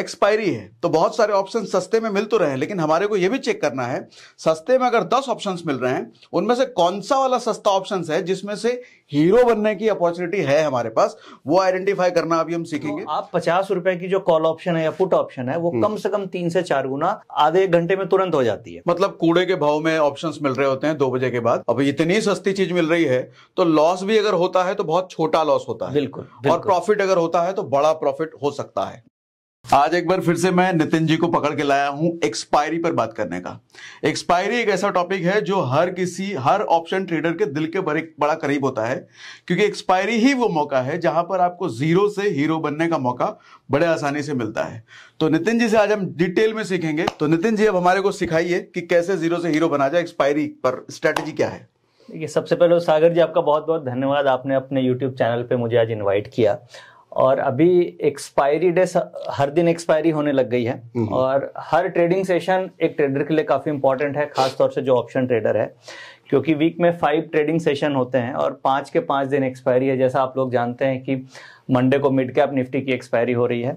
Expiry है तो बहुत सारे ऑप्शन सस्ते में मिल तो रहे हैं लेकिन हमारे को यह भी चेक करना है सस्ते में अगर 10 ऑप्शंस मिल रहे हैं उनमें से कौन सा वाला सस्ता ऑप्शन है जिसमें से हीरो बनने की अपॉर्चुनिटी है हमारे पास वो आइडेंटिफाई करना अभी हम तो सीखेंगे तो आप पचास रुपए की जो कॉल ऑप्शन है या फुट ऑप्शन है वो हम्म। कम से कम तीन से चार गुना आधे घंटे में तुरंत हो जाती है मतलब कूड़े के भाव में ऑप्शन मिल रहे होते हैं दो बजे के बाद अब इतनी सस्ती चीज मिल रही है तो लॉस भी अगर होता है तो बहुत छोटा लॉस होता है बिल्कुल और प्रॉफिट अगर होता है तो बड़ा प्रॉफिट हो सकता है आज एक बार फिर से मैं नितिन जी को पकड़ के लाया हूं एक्सपायरी पर बात करने का एक्सपायरी एक ऐसा टॉपिक है जो हर किसी हर ऑप्शन ट्रेडर के दिल के बड़े बड़ा करीब होता है क्योंकि एक्सपायरी ही वो मौका है जहां पर आपको जीरो से हीरो बनने का मौका बड़े आसानी से मिलता है तो नितिन जी से आज हम डिटेल में सीखेंगे तो नितिन जी अब हमारे को सिखाइए कि कैसे जीरो से हीरो बना जाए एक्सपायरी पर स्ट्रेटेजी क्या है देखिए सबसे पहले तो सागर जी आपका बहुत बहुत धन्यवाद आपने अपने यूट्यूब चैनल पर मुझे आज इन्वाइट किया और अभी एक्सपायरी डे हर दिन एक्सपायरी होने लग गई है हम्म। और हर ट्रेडिंग सेशन एक ट्रेडर के लिए काफ़ी इंपॉर्टेंट है खासतौर से जो ऑप्शन ट्रेडर है क्योंकि वीक में फाइव ट्रेडिंग सेशन होते हैं और पांच के पाँच दिन एक्सपायरी है जैसा आप लोग जानते हैं कि मंडे को मिड कैप निफ्टी की एक्सपायरी हो रही है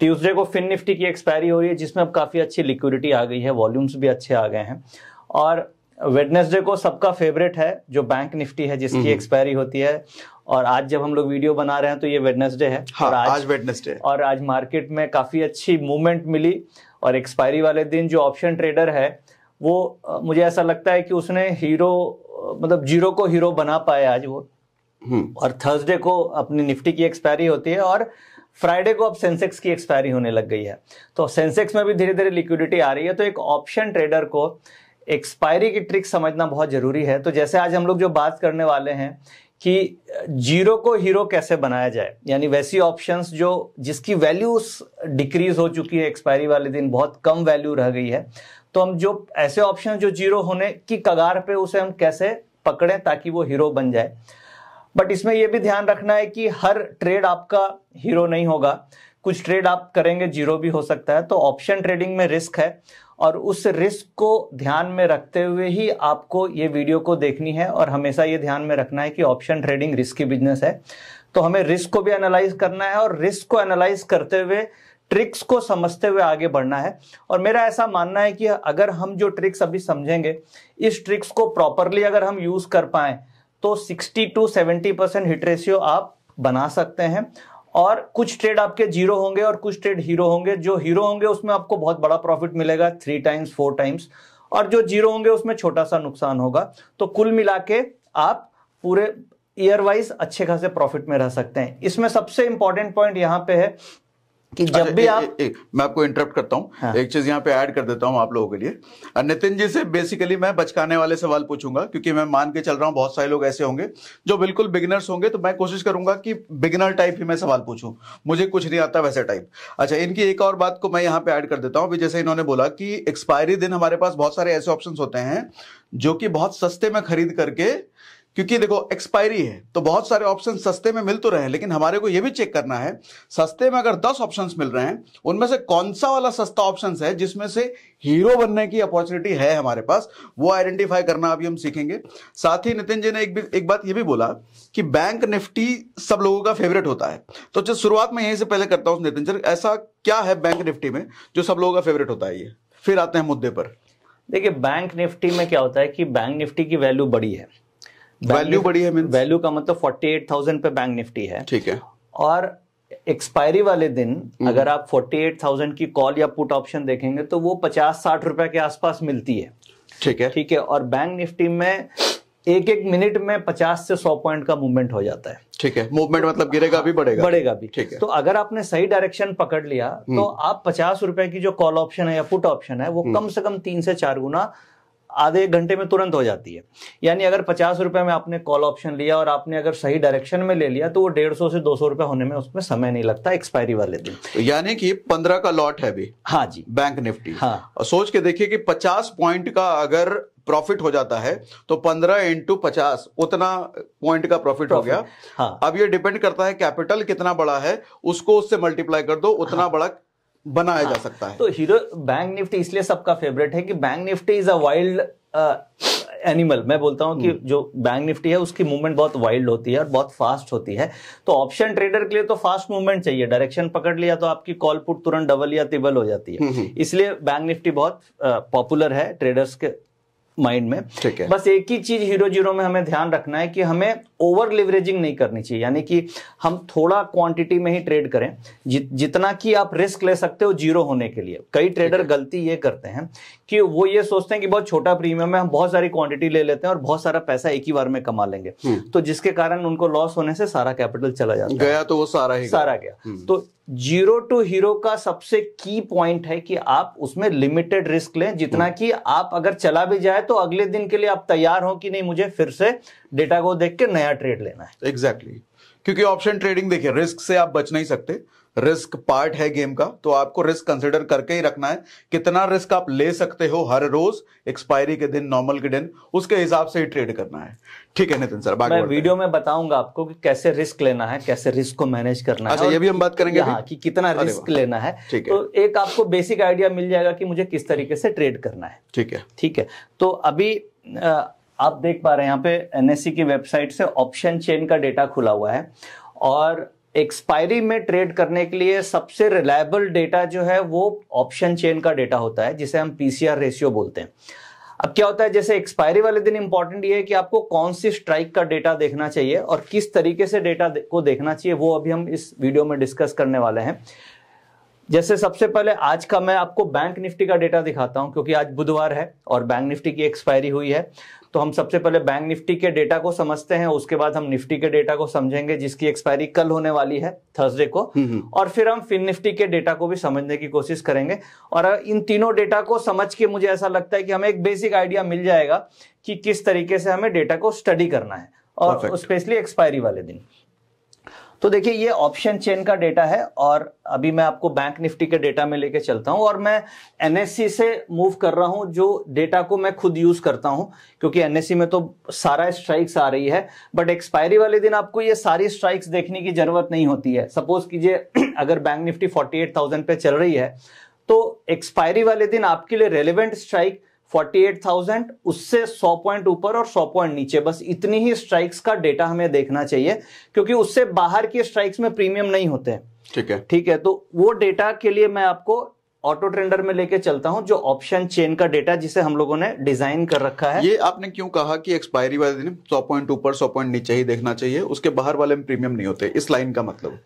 ट्यूजडे को फिन निफ्टी की एक्सपायरी हो रही है जिसमें अब काफ़ी अच्छी लिक्विडिटी आ गई है वॉल्यूम्स भी अच्छे आ गए हैं और वेडनेसडे को सबका फेवरेट है जो बैंक निफ्टी है जिसकी एक्सपायरी हम्म। होती है और आज जब हम लोग वीडियो बना रहे हैं तो ये वेडनेसडे है हाँ, और आज, वेडनेसडे और आज मार्केट में काफी अच्छी मूवमेंट मिली और एक्सपायरी वाले दिन जो ऑप्शन ट्रेडर है वो मुझे ऐसा लगता है कि उसने हीरो मतलब जीरो को हीरो बना पाए आज वो हम्म। और थर्सडे को अपनी निफ्टी की एक्सपायरी होती है और फ्राइडे को अब सेंसेक्स की एक्सपायरी होने लग गई है तो सेंसेक्स में भी धीरे धीरे लिक्विडिटी आ रही है तो एक ऑप्शन ट्रेडर को एक्सपायरी की ट्रिक समझना बहुत जरूरी है तो जैसे आज हम लोग जो बात करने वाले हैं कि जीरो को हीरो कैसे बनाया जाए यानी वैसी ऑप्शंस जो जिसकी वैल्यू डिक्रीज हो चुकी है एक्सपायरी वाले दिन बहुत कम वैल्यू रह गई है तो हम जो ऐसे ऑप्शन जो जीरो होने की कगार पे उसे हम कैसे पकड़ें ताकि वो हीरो बन जाए बट इसमें यह भी ध्यान रखना है कि हर ट्रेड आपका हीरो नहीं होगा कुछ ट्रेड आप करेंगे जीरो भी हो सकता है तो ऑप्शन ट्रेडिंग में रिस्क है और उस रिस्क को ध्यान में रखते हुए ही आपको ये वीडियो को देखनी है और हमेशा ये ध्यान में रखना है कि ऑप्शन ट्रेडिंग रिस्की बिजनेस है तो हमें रिस्क को भी एनालाइज करना है और रिस्क को एनालाइज करते हुए ट्रिक्स को समझते हुए आगे बढ़ना है और मेरा ऐसा मानना है कि अगर हम जो ट्रिक्स अभी समझेंगे इस ट्रिक्स को प्रॉपरली अगर हम यूज कर पाए तो 60 टू 70 परसेंट हिट रेशियो आप बना सकते हैं और कुछ ट्रेड आपके जीरो होंगे और कुछ ट्रेड हीरो होंगे जो हीरो होंगे उसमें आपको बहुत बड़ा प्रॉफिट मिलेगा थ्री टाइम्स फोर टाइम्स और जो जीरो होंगे उसमें छोटा सा नुकसान होगा तो कुल मिला के आप पूरे ईयर वाइज अच्छे खासे प्रॉफिट में रह सकते हैं इसमें सबसे इंपॉर्टेंट पॉइंट यहां पे है कि जब अच्छा, भी आप ए, ए, ए, मैं आपको इंटरप्ट करता हूँ हाँ। एक चीज यहाँ पे ऐड कर देता हूँ आप लोगों के लिए नितिन जी से बेसिकली मैं बचकाने वाले सवाल पूछूंगा क्योंकि मैं मान के चल रहा हूँ बहुत सारे लोग ऐसे होंगे जो बिल्कुल बिगिनर्स होंगे तो मैं कोशिश करूंगा कि बिगिनर टाइप ही मैं सवाल पूछूं मुझे कुछ नहीं आता वैसे टाइप अच्छा इनकी एक और बात को मैं यहाँ पे ऐड कर देता हूँ जैसे इन्होंने बोला कि एक्सपायरी दिन हमारे पास बहुत सारे ऐसे ऑप्शन होते हैं जो कि बहुत सस्ते में खरीद करके क्योंकि देखो एक्सपायरी है तो बहुत सारे ऑप्शन सस्ते में मिल तो रहे हैं लेकिन हमारे को यह भी चेक करना है सस्ते में अगर दस ऑप्शन मिल रहे हैं उनमें से कौन सा वाला सस्ता ऑप्शन है जिसमें से हीरो बनने की अपॉर्चुनिटी है हमारे पास वो आइडेंटिफाई करना अभी हम सीखेंगे साथ ही नितिन जी ने एक, भी, एक बात यह भी बोला कि बैंक निफ्टी सब लोगों का फेवरेट होता है तो शुरुआत में यहीं से पहले करता हूं नितिन सर ऐसा क्या है बैंक निफ्टी में जो सब लोगों का फेवरेट होता है ये फिर आते हैं मुद्दे पर देखिए बैंक निफ्टी में क्या होता है कि बैंक निफ्टी की वैल्यू बड़ी है वैल्यू बड़ी है वैल्यू का मतलब फोर्टी एट थाउजेंड पे बैंक निफ्टी है ठीक है और एक्सपायरी वाले दिन हम्म। अगर आप फोर्टी एट थाउजेंड की कॉल या पुट ऑप्शन देखेंगे तो वो पचास साठ रुपए के आसपास मिलती है ठीक है ठीक है और बैंक निफ्टी में एक एक मिनट में पचास से सौ पॉइंट का मूवमेंट हो जाता है ठीक है मूवमेंट मतलब गिरेगा भी बढ़ेगा बढ़ेगा भी ठीक है तो अगर आपने सही डायरेक्शन पकड़ लिया तो हम्म। आप पचास रुपए की जो कॉल ऑप्शन है या पुट ऑप्शन है वो हम्म। कम से कम तीन से चार गुना आधे एक घंटे में तुरंत हो जाती है यानी अगर पचास रुपये में आपने कॉल ऑप्शन लिया और आपने अगर सही डायरेक्शन में ले लिया तो वो डेढ़ सौ से दो सौ रुपये होने में उसमें समय नहीं लगता एक्सपायरी वाले दिन यानी कि पंद्रह का लॉट है भी हाँ जी बैंक निफ्टी हाँ और सोच के देखिए कि पचास पॉइंट का अगर प्रॉफिट हो जाता है तो पंद्रह इंटू पचास उतना पॉइंट का प्रॉफिट हो गया हाँ। अब ये डिपेंड करता है कैपिटल कितना बड़ा है उसको उससे मल्टीप्लाई कर दो उतना हाँ। बड़ा बनाया हाँ, जा सकता है तो हीरो बैंक निफ्टी इसलिए सबका फेवरेट है कि Bank Nifty is a wild animal मैं बोलता हूँ कि हम्म। जो बैंक निफ्टी है उसकी मूवमेंट बहुत वाइल्ड होती है और बहुत फास्ट होती है तो ऑप्शन ट्रेडर के लिए तो फास्ट मूवमेंट चाहिए डायरेक्शन पकड़ लिया तो आपकी कॉल पुट तुरंत डबल या तिबल हो जाती है हम्म, हम्म। इसलिए बैंक निफ्टी बहुत पॉपुलर uh, है ट्रेडर्स के माइंड में ठीक है बस एक ही चीज हीरो जीरो में हमें ध्यान रखना है कि हमें ओवर लिवरेजिंग नहीं करनी चाहिए यानी कि हम थोड़ा क्वांटिटी में ही ट्रेड करें जि, जितना कि आप रिस्क ले सकते हो जीरो होने के लिए कई ट्रेडर गलती ये करते हैं कि वो ये सोचते हैं कि बहुत छोटा प्रीमियम है हम बहुत सारी क्वांटिटी ले लेते हैं और बहुत सारा पैसा एक ही बार में कमा लेंगे हम्म। तो जिसके कारण उनको लॉस होने से सारा कैपिटल चला जाता गया तो वो सारा ही सारा गया हम्म। तो जीरो टू हीरो का सबसे की पॉइंट है कि आप उसमें लिमिटेड रिस्क लें जितना हम्म। कि आप अगर चला भी जाए तो अगले दिन के लिए आप तैयार हो कि नहीं मुझे फिर से डेटा को देख के नया ट्रेड लेना है एग्जैक्टली exactly. क्योंकि ऑप्शन ट्रेडिंग देखिए रिस्क से आप बच नहीं सकते रिस्क पार्ट है गेम का तो आपको रिस्क कंसिडर करके ही रखना है कितना रिस्क आप ले सकते हो हर रोज एक्सपायरी के दिन नॉर्मल के दिन उसके हिसाब से ही ट्रेड करना है ठीक है नितिन सर बाकी मैं वीडियो में बताऊंगा आपको कि कैसे रिस्क लेना है कैसे रिस्क को मैनेज करना अच्छा, है ये भी हम बात करेंगे हाँ कि कितना रिस्क लेना है तो एक आपको बेसिक आइडिया मिल जाएगा कि मुझे किस तरीके से ट्रेड करना है ठीक है ठीक है तो अभी आप देख पा रहे हैं यहाँ पे एनएससी e की वेबसाइट से ऑप्शन चेन का डेटा खुला हुआ है और एक्सपायरी में ट्रेड करने के लिए सबसे रिलायबल डेटा जो है वो ऑप्शन चेन का डेटा होता है जिसे हम पीसीआर रेशियो बोलते हैं अब क्या होता है जैसे एक्सपायरी वाले दिन इंपॉर्टेंट ये है कि आपको कौन सी स्ट्राइक का डेटा देखना चाहिए और किस तरीके से डेटा को देखना चाहिए वो अभी हम इस वीडियो में डिस्कस करने वाले हैं जैसे सबसे पहले आज का मैं आपको बैंक निफ्टी का डेटा दिखाता हूं क्योंकि आज बुधवार है और बैंक निफ्टी की एक्सपायरी हुई है तो हम सबसे पहले बैंक निफ्टी के डेटा को समझते हैं उसके बाद हम निफ्टी के डेटा को समझेंगे जिसकी एक्सपायरी कल होने वाली है थर्सडे को हम्म, हम्म। और फिर हम फिन निफ्टी के डेटा को भी समझने की कोशिश करेंगे और इन तीनों डेटा को समझ के मुझे ऐसा लगता है कि हमें एक बेसिक आइडिया मिल जाएगा कि किस तरीके से हमें डेटा को स्टडी करना है और स्पेशली एक्सपायरी वाले दिन तो देखिए ये ऑप्शन चेन का डेटा है और अभी मैं आपको बैंक निफ्टी के डेटा में लेके चलता हूं और मैं एनएससी से मूव कर रहा हूं जो डेटा को मैं खुद यूज करता हूं क्योंकि एनएससी में तो सारा स्ट्राइक्स आ रही है बट एक्सपायरी वाले दिन आपको ये सारी स्ट्राइक्स देखने की जरूरत नहीं होती है सपोज कीजिए अगर बैंक निफ्टी फोर्टी पे चल रही है तो एक्सपायरी वाले दिन आपके लिए रेलिवेंट स्ट्राइक 48,000 उससे 100 पॉइंट ऊपर और 100 पॉइंट नीचे बस इतनी ही स्ट्राइक्स का डेटा हमें देखना चाहिए क्योंकि उससे बाहर की स्ट्राइक्स में प्रीमियम नहीं होते हैं ठीक है ठीक है तो वो डेटा के लिए मैं आपको ऑटो ट्रेंडर में लेके चलता हूं जो ऑप्शन चेन का डेटा जिसे हम लोगों ने डिजाइन कर रखा है ये आपने क्यों कहा कि एक्सपायरी वाले दिन सौ पॉइंट ऊपर सौ पॉइंट नीचे ही देखना चाहिए उसके बाहर वाले में प्रीमियम नहीं होते इस लाइन का मतलब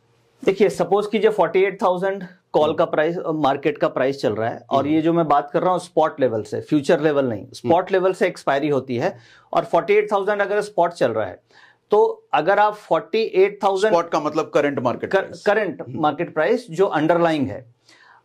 देखिए सपोज कीजिए 48,000 कॉल हम्म। का प्राइस मार्केट का प्राइस चल रहा है और हम्म। ये जो मैं बात कर रहा हूँ स्पॉट लेवल से फ्यूचर लेवल नहीं स्पॉट हम्म। लेवल से एक्सपायरी होती है और 48,000 अगर स्पॉट चल रहा है तो अगर आप 48,000 स्पॉट का मतलब current market current market price जो अंडरलाइंग है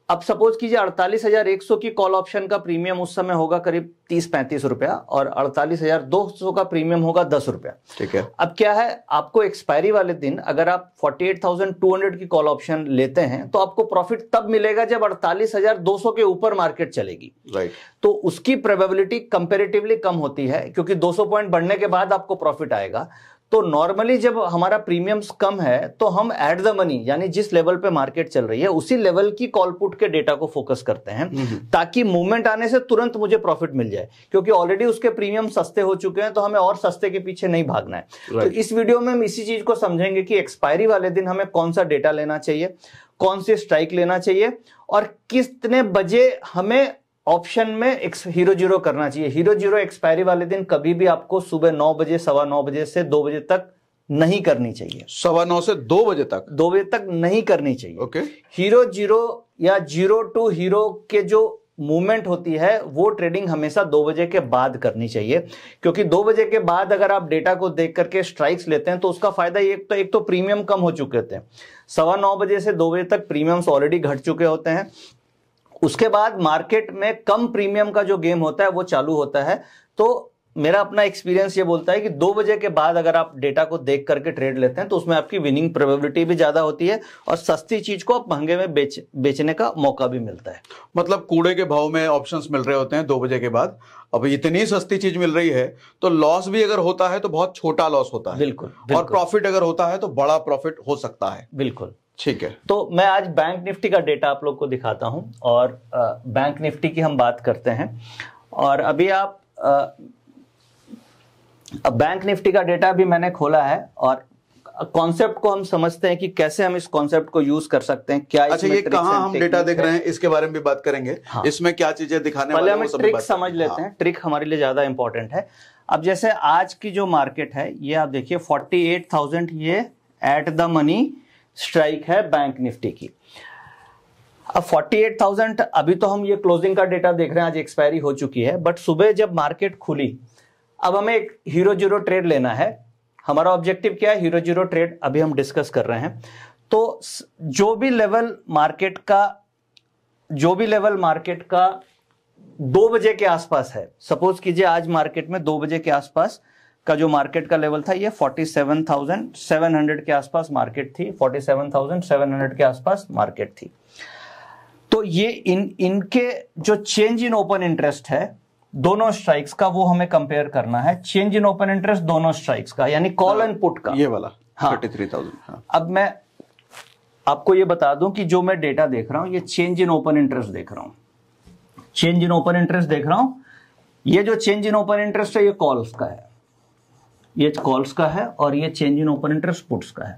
अब सपोज कीजिए अड़तालीस हजार एक सौ की कॉल ऑप्शन का प्रीमियम उस समय होगा करीब तीस पैंतीस रुपया और अड़तालीस हजार दो सौ का प्रीमियम होगा दस रुपया ठीक है अब क्या है आपको एक्सपायरी वाले दिन अगर आप forty eight thousand two hundred की कॉल ऑप्शन लेते हैं तो आपको प्रॉफिट तब मिलेगा जब अड़तालीस हजार दो सौ के ऊपर मार्केट चलेगी राइट तो उसकी प्रोबेबिलिटी कंपेरेटिवली कम होती है क्योंकि दो सौ पॉइंट बढ़ने के बाद आपको प्रॉफिट आएगा तो नॉर्मली जब हमारा प्रीमियम्स कम है तो हम एट द मनी यानी जिस लेवल पे मार्केट चल रही है उसी लेवल की कॉल पुट के डेटा को फोकस करते हैं हम्म, हम्म। ताकि मूवमेंट आने से तुरंत मुझे प्रॉफिट मिल जाए क्योंकि ऑलरेडी उसके प्रीमियम सस्ते हो चुके हैं तो हमें और सस्ते के पीछे नहीं भागना है तो इस वीडियो में हम इसी चीज को समझेंगे कि एक्सपायरी वाले दिन हमें कौन सा डेटा लेना चाहिए कौन सी स्ट्राइक लेना चाहिए और कितने बजे हमें ऑप्शन में हीरो जीरो करना चाहिए हीरो जीरो एक्सपायरी वाले दिन कभी भी आपको सुबह नौ बजे सवा नौ बजे से दो बजे तक नहीं करनी चाहिए सवा नौ से दो बजे तक दो बजे तक नहीं करनी चाहिए ओके हीरो जीरो या जीरो टू हीरो के जो मूवमेंट होती है वो ट्रेडिंग हमेशा दो बजे के बाद करनी चाहिए क्योंकि दो बजे के बाद अगर आप डेटा को देख करके स्ट्राइक्स लेते हैं तो उसका फायदा एक तो एक तो प्रीमियम कम हो चुके होते हैं सवा नौ बजे से दो बजे तक प्रीमियम्स ऑलरेडी घट चुके होते हैं उसके बाद मार्केट में कम प्रीमियम का जो गेम होता है वो चालू होता है तो मेरा अपना एक्सपीरियंस ये बोलता है कि दो बजे के बाद अगर आप डेटा को देख करके ट्रेड लेते हैं तो उसमें आपकी विनिंग प्रोबेबिलिटी भी ज्यादा होती है और सस्ती चीज को आप महंगे में बेच बेचने का मौका भी मिलता है मतलब कूड़े के भाव में ऑप्शंस मिल रहे होते हैं दो बजे के बाद अब इतनी सस्ती चीज मिल रही है तो लॉस भी अगर होता है तो बहुत छोटा लॉस होता है बिल्कुल, बिल्कुल। और प्रॉफिट अगर होता है तो बड़ा प्रॉफिट हो सकता है बिल्कुल ठीक है तो मैं आज बैंक निफ्टी का डेटा आप लोग को दिखाता हूं और आ, बैंक निफ्टी की हम बात करते हैं और अभी आप आ, बैंक निफ्टी का डेटा भी मैंने खोला है और कॉन्सेप्ट को हम समझते हैं कि कैसे हम इस कॉन्सेप्ट को यूज कर सकते हैं क्या अच्छा ये कहां हम डेटा देख रहे हैं इसके बारे में भी बात करेंगे हाँ। इसमें क्या चीजें दिखाने वाले हम ट्रिक समझ लेते हाँ। हैं ट्रिक हमारे लिए ज्यादा इंपॉर्टेंट है अब जैसे आज की जो मार्केट है ये आप देखिए थाउजेंड ये एट द मनी स्ट्राइक है बैंक निफ्टी की अब 48,000 अभी तो हम ये क्लोजिंग का डेटा देख रहे हैं आज एक्सपायरी हो चुकी है बट सुबह जब मार्केट खुली अब हमें एक हीरो जीरो ट्रेड लेना है हमारा ऑब्जेक्टिव क्या है हीरो जीरो ट्रेड अभी हम डिस्कस कर रहे हैं तो जो भी लेवल मार्केट का जो भी लेवल मार्केट का दो बजे के आसपास है सपोज कीजिए आज मार्केट में दो बजे के आसपास का जो मार्केट का लेवल था ये 47,700 के आसपास मार्केट थी 47,700 के आसपास मार्केट थी तो ये इन इनके जो चेंज इन ओपन इंटरेस्ट है दोनों स्ट्राइक्स का वो हमें कंपेयर करना है चेंज इन ओपन इंटरेस्ट दोनों स्ट्राइक्स का यानी कॉल एंड पुट का ये वाला हाँ थर्टी थ्री थाउजेंड हाँ. अब मैं आपको ये बता दूं कि जो मैं डेटा देख रहा हूं ये चेंज इन ओपन इंटरेस्ट देख रहा हूं चेंज इन ओपन इंटरेस्ट देख रहा हूं ये जो चेंज इन ओपन इंटरेस्ट है ये कॉल्स का है ये कॉल्स का है और ये change in open interest puts का है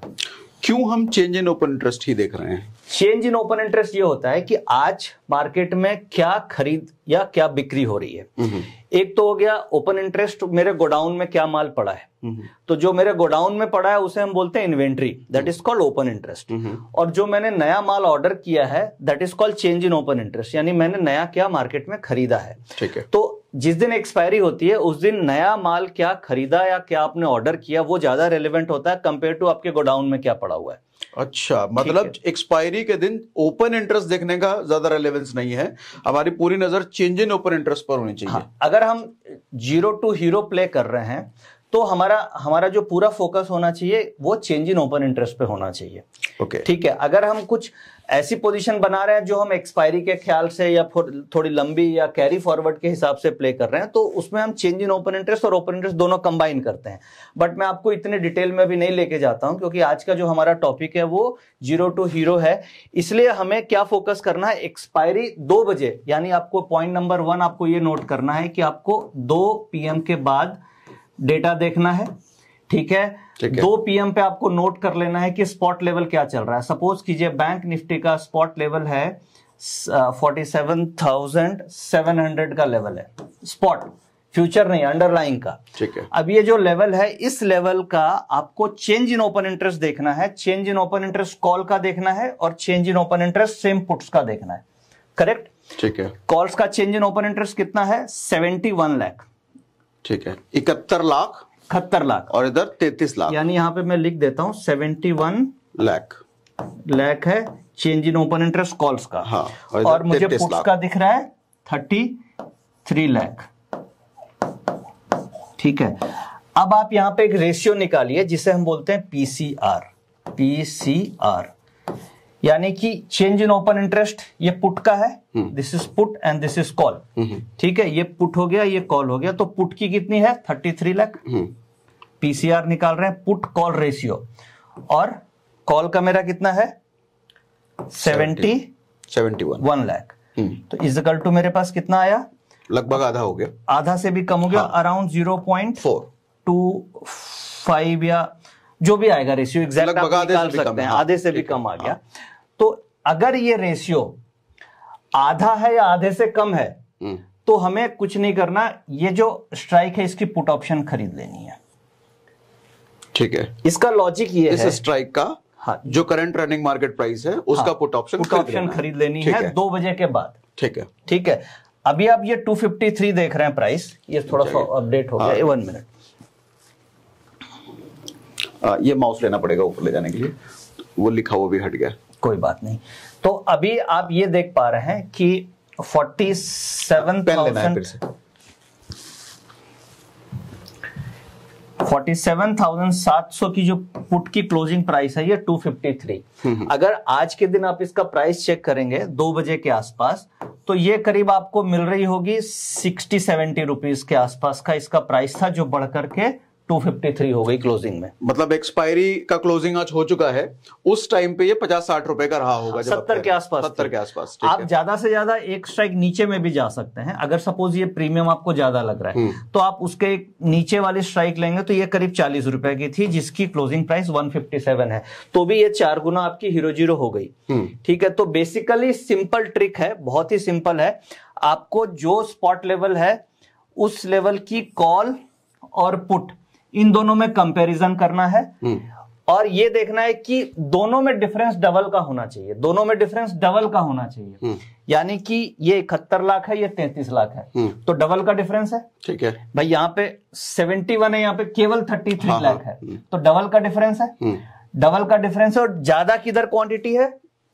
क्यों हम चेंज इन ओपन इंटरेस्ट ही देख रहे हैं चेंज इन ओपन इंटरेस्ट ये होता है कि आज मार्केट में क्या खरीद या क्या बिक्री हो रही है हम्म, हम्म। एक तो हो गया ओपन इंटरेस्ट मेरे गोडाउन में क्या माल पड़ा है हम्म, तो जो मेरे गोडाउन में पड़ा है उसे हम बोलते हैं inventory that is called open interest और जो मैंने नया माल ऑर्डर किया है that is called change in open interest यानी मैंने नया क्या मार्केट में खरीदा है ठीक है तो जिस दिन एक्सपायरी होती है उस दिन नया माल क्या खरीदा या क्या आपने ऑर्डर किया वो ज्यादा रेलिवेंट होता है कंपेयर टू आपके गोडाउन में क्या पड़ा हुआ है अच्छा मतलब एक्सपायरी के दिन ओपन इंटरेस्ट देखने का ज्यादा रेलेवेंस नहीं है हमारी पूरी नजर चेंज इन ओपन इंटरेस्ट पर होनी चाहिए हाँ, अगर हम जीरो टू हीरो प्ले कर रहे हैं तो हमारा हमारा जो पूरा फोकस होना चाहिए वो चेंज इन ओपन इंटरेस्ट पे होना चाहिए ओके okay. ठीक है अगर हम कुछ ऐसी पोजीशन बना रहे हैं जो हम एक्सपायरी के ख्याल से या थोड़ी लंबी या कैरी फॉरवर्ड के हिसाब से प्ले कर रहे हैं तो उसमें हम चेंज इन ओपन इंटरेस्ट और ओपन इंटरेस्ट दोनों कंबाइन करते हैं बट मैं आपको इतने डिटेल में भी नहीं लेके जाता हूं क्योंकि आज का जो हमारा टॉपिक है वो जीरो टू हीरो है इसलिए हमें क्या फोकस करना है एक्सपायरी दो बजे यानी आपको पॉइंट नंबर वन आपको ये नोट करना है कि आपको दो पीएम के बाद डेटा देखना है ठीक है दो पीएम पे आपको नोट कर लेना है कि स्पॉट लेवल क्या चल रहा है सपोज कीजिए बैंक निफ्टी का स्पॉट लेवल है forty seven thousand seven hundred का लेवल है स्पॉट फ्यूचर नहीं अंडरलाइन का ठीक है अब ये जो लेवल है इस लेवल का आपको चेंज इन ओपन इंटरेस्ट देखना है change in open interest call का देखना है और change in open interest same puts का देखना है करेक्ट ठीक है कॉल्स का चेंज इन ओपन इंटरेस्ट कितना है सेवेंटी वन लैख ठीक है इकहत्तर लाख इकहत्तर लाख और इधर तैतीस लाख यानी यहाँ पे मैं लिख देता हूँ सेवेंटी वन लैख लैख है change in open interest calls का हाँ, और, और मुझे पुट्स का दिख रहा है थर्टी थ्री लैख ठीक है अब आप यहां पे एक रेशियो निकालिए जिसे हम बोलते हैं पीसीआर पीसीआर यानी कि चेंज इन ओपन इंटरेस्ट ये पुट का है this is put and this is call ठीक है ये पुट हो गया ये कॉल हो गया तो पुट की कितनी है थर्टी थ्री लाख पीसीआर निकाल रहे हैं पुट कॉल रेशियो और कॉल का मेरा कितना है seventy seventy one one lakh तो इजकल टू मेरे पास कितना आया लगभग आधा हो गया आधा से भी कम हो गया around zero point four two five या जो भी आएगा रेशियो एग्जैक्ट आप निकाल सकते हैं हाँ। आधे से भी कम आ गया हाँ। अगर ये रेशियो आधा है या आधे से कम है हम्म। तो हमें कुछ नहीं करना ये जो स्ट्राइक है इसकी पुट ऑप्शन खरीद लेनी है ठीक है इसका लॉजिक ये इस है स्ट्राइक का हाँ जो करंट रनिंग मार्केट प्राइस है उसका हाँ, पुट ऑप्शन पुट ऑप्शन खरीद लेनी है, है दो बजे के बाद ठीक है ठीक है अभी आप ये 253 देख रहे हैं प्राइस ये थोड़ा सा अपडेट हो गया वन मिनट ये माउस हाँ। लेना पड़ेगा ऊपर ले जाने के लिए वो लिखा हुआ भी हट गया कोई बात नहीं तो अभी आप ये देख पा रहे हैं कि forty seven thousand forty seven thousand सात सौ की जो पुट की क्लोजिंग प्राइस है ये टू फिफ्टी थ्री अगर आज के दिन आप इसका प्राइस चेक करेंगे दो बजे के आसपास तो ये करीब आपको मिल रही होगी सिक्सटी सेवेंटी रुपीज के आसपास का इसका प्राइस था जो बढ़ करके 253 हो गई क्लोजिंग में मतलब एक्सपायरी का क्लोजिंग आज हो चुका है उस टाइम पे ये 50 साठ रुपए का रहा होगा सत्तर के आसपास सत्तर के आसपास आप ज्यादा से ज्यादा एक स्ट्राइक नीचे में भी जा सकते हैं अगर सपोज ये प्रीमियम आपको ज्यादा लग रहा है हम्म। तो आप उसके नीचे वाले स्ट्राइक लेंगे तो ये करीब चालीस रुपए की थी जिसकी क्लोजिंग प्राइस वन है तो भी ये चार गुना आपकी हीरो जीरो हो गई हम्म। ठीक है तो बेसिकली सिंपल ट्रिक है बहुत ही सिंपल है आपको जो स्पॉट लेवल है उस लेवल की कॉल और पुट इन दोनों में कंपैरिजन करना है हम्म। और ये देखना है कि दोनों में डिफरेंस डबल का होना चाहिए दोनों में डिफरेंस डबल का होना चाहिए हम्म। यानी कि ये इकहत्तर लाख है ये तैतीस लाख है हम्म। तो डबल का डिफरेंस है ठीक है भाई यहाँ पे सेवेंटी वन है यहाँ पे केवल थर्टी थ्री हाँ, हाँ। लाख है तो डबल का डिफरेंस है डबल का डिफरेंस है और ज्यादा किधर क्वांटिटी है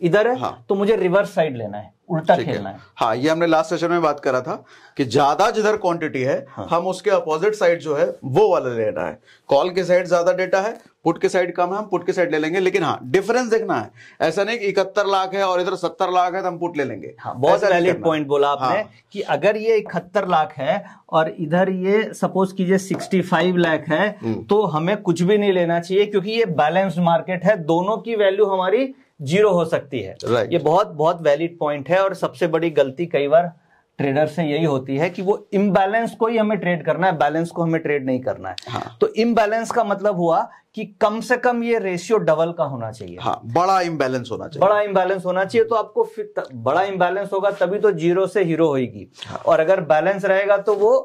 इधर है हाँ. तो मुझे रिवर्स साइड लेना है उल्टा खेलना है, है। हाँ ये हमने लास्ट सेशन में बात करा था कि ज्यादा जिधर क्वांटिटी है हाँ. हम उसके अपोजिट साइड जो है वो वाला लेना है कॉल के साइड ज्यादा डेटा है पुट के साइड कम है हम पुट के साइड ले लेंगे लेकिन हाँ डिफरेंस देखना है ऐसा नहीं कि इकहत्तर लाख है और इधर सत्तर लाख है तो हम पुट ले लेंगे हाँ, बहुत वैलिड पॉइंट बोला आपने हाँ, कि अगर ये इकहत्तर लाख है और इधर ये सपोज कीजिए सिक्सटी फाइव लाख है हम्म। तो हमें कुछ भी नहीं लेना चाहिए क्योंकि ये बैलेंस मार्केट है दोनों की वैल्यू हमारी जीरो हो सकती है right. ये बहुत बहुत वैलिड पॉइंट है और सबसे बड़ी गलती कई बार ट्रेडर से यही होती है कि वो इम्बैलेंस को ही हमें ट्रेड करना है बैलेंस को हमें ट्रेड नहीं करना है हाँ। तो इम्बैलेंस का मतलब हुआ कि कम से कम ये रेशियो डबल का होना चाहिए हाँ, बड़ा इम्बैलेंस होना चाहिए बड़ा इम्बैलेंस होना चाहिए तो आपको त, बड़ा इम्बैलेंस होगा तभी तो जीरो से हीरो होगी हाँ। और अगर बैलेंस रहेगा तो वो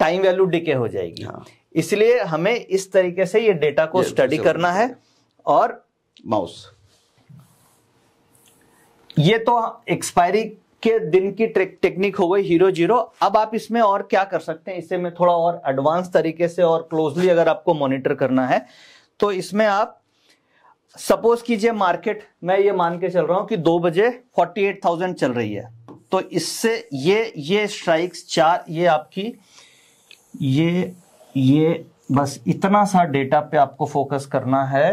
टाइम वैल्यू डिके हो जाएगी हाँ। इसलिए हमें इस तरीके से ये डेटा को स्टडी करना है और माउस ये तो एक्सपायरी के दिन की टेक्निक हो गई हीरो जीरो अब आप इसमें और क्या कर सकते हैं इससे में थोड़ा और एडवांस तरीके से और क्लोजली अगर आपको मॉनिटर करना है तो इसमें आप सपोज कीजिए मार्केट मैं ये मान के चल रहा हूं कि दो बजे 48,000 चल रही है तो इससे ये ये स्ट्राइक्स चार ये आपकी ये ये बस इतना सा डेटा पे आपको फोकस करना है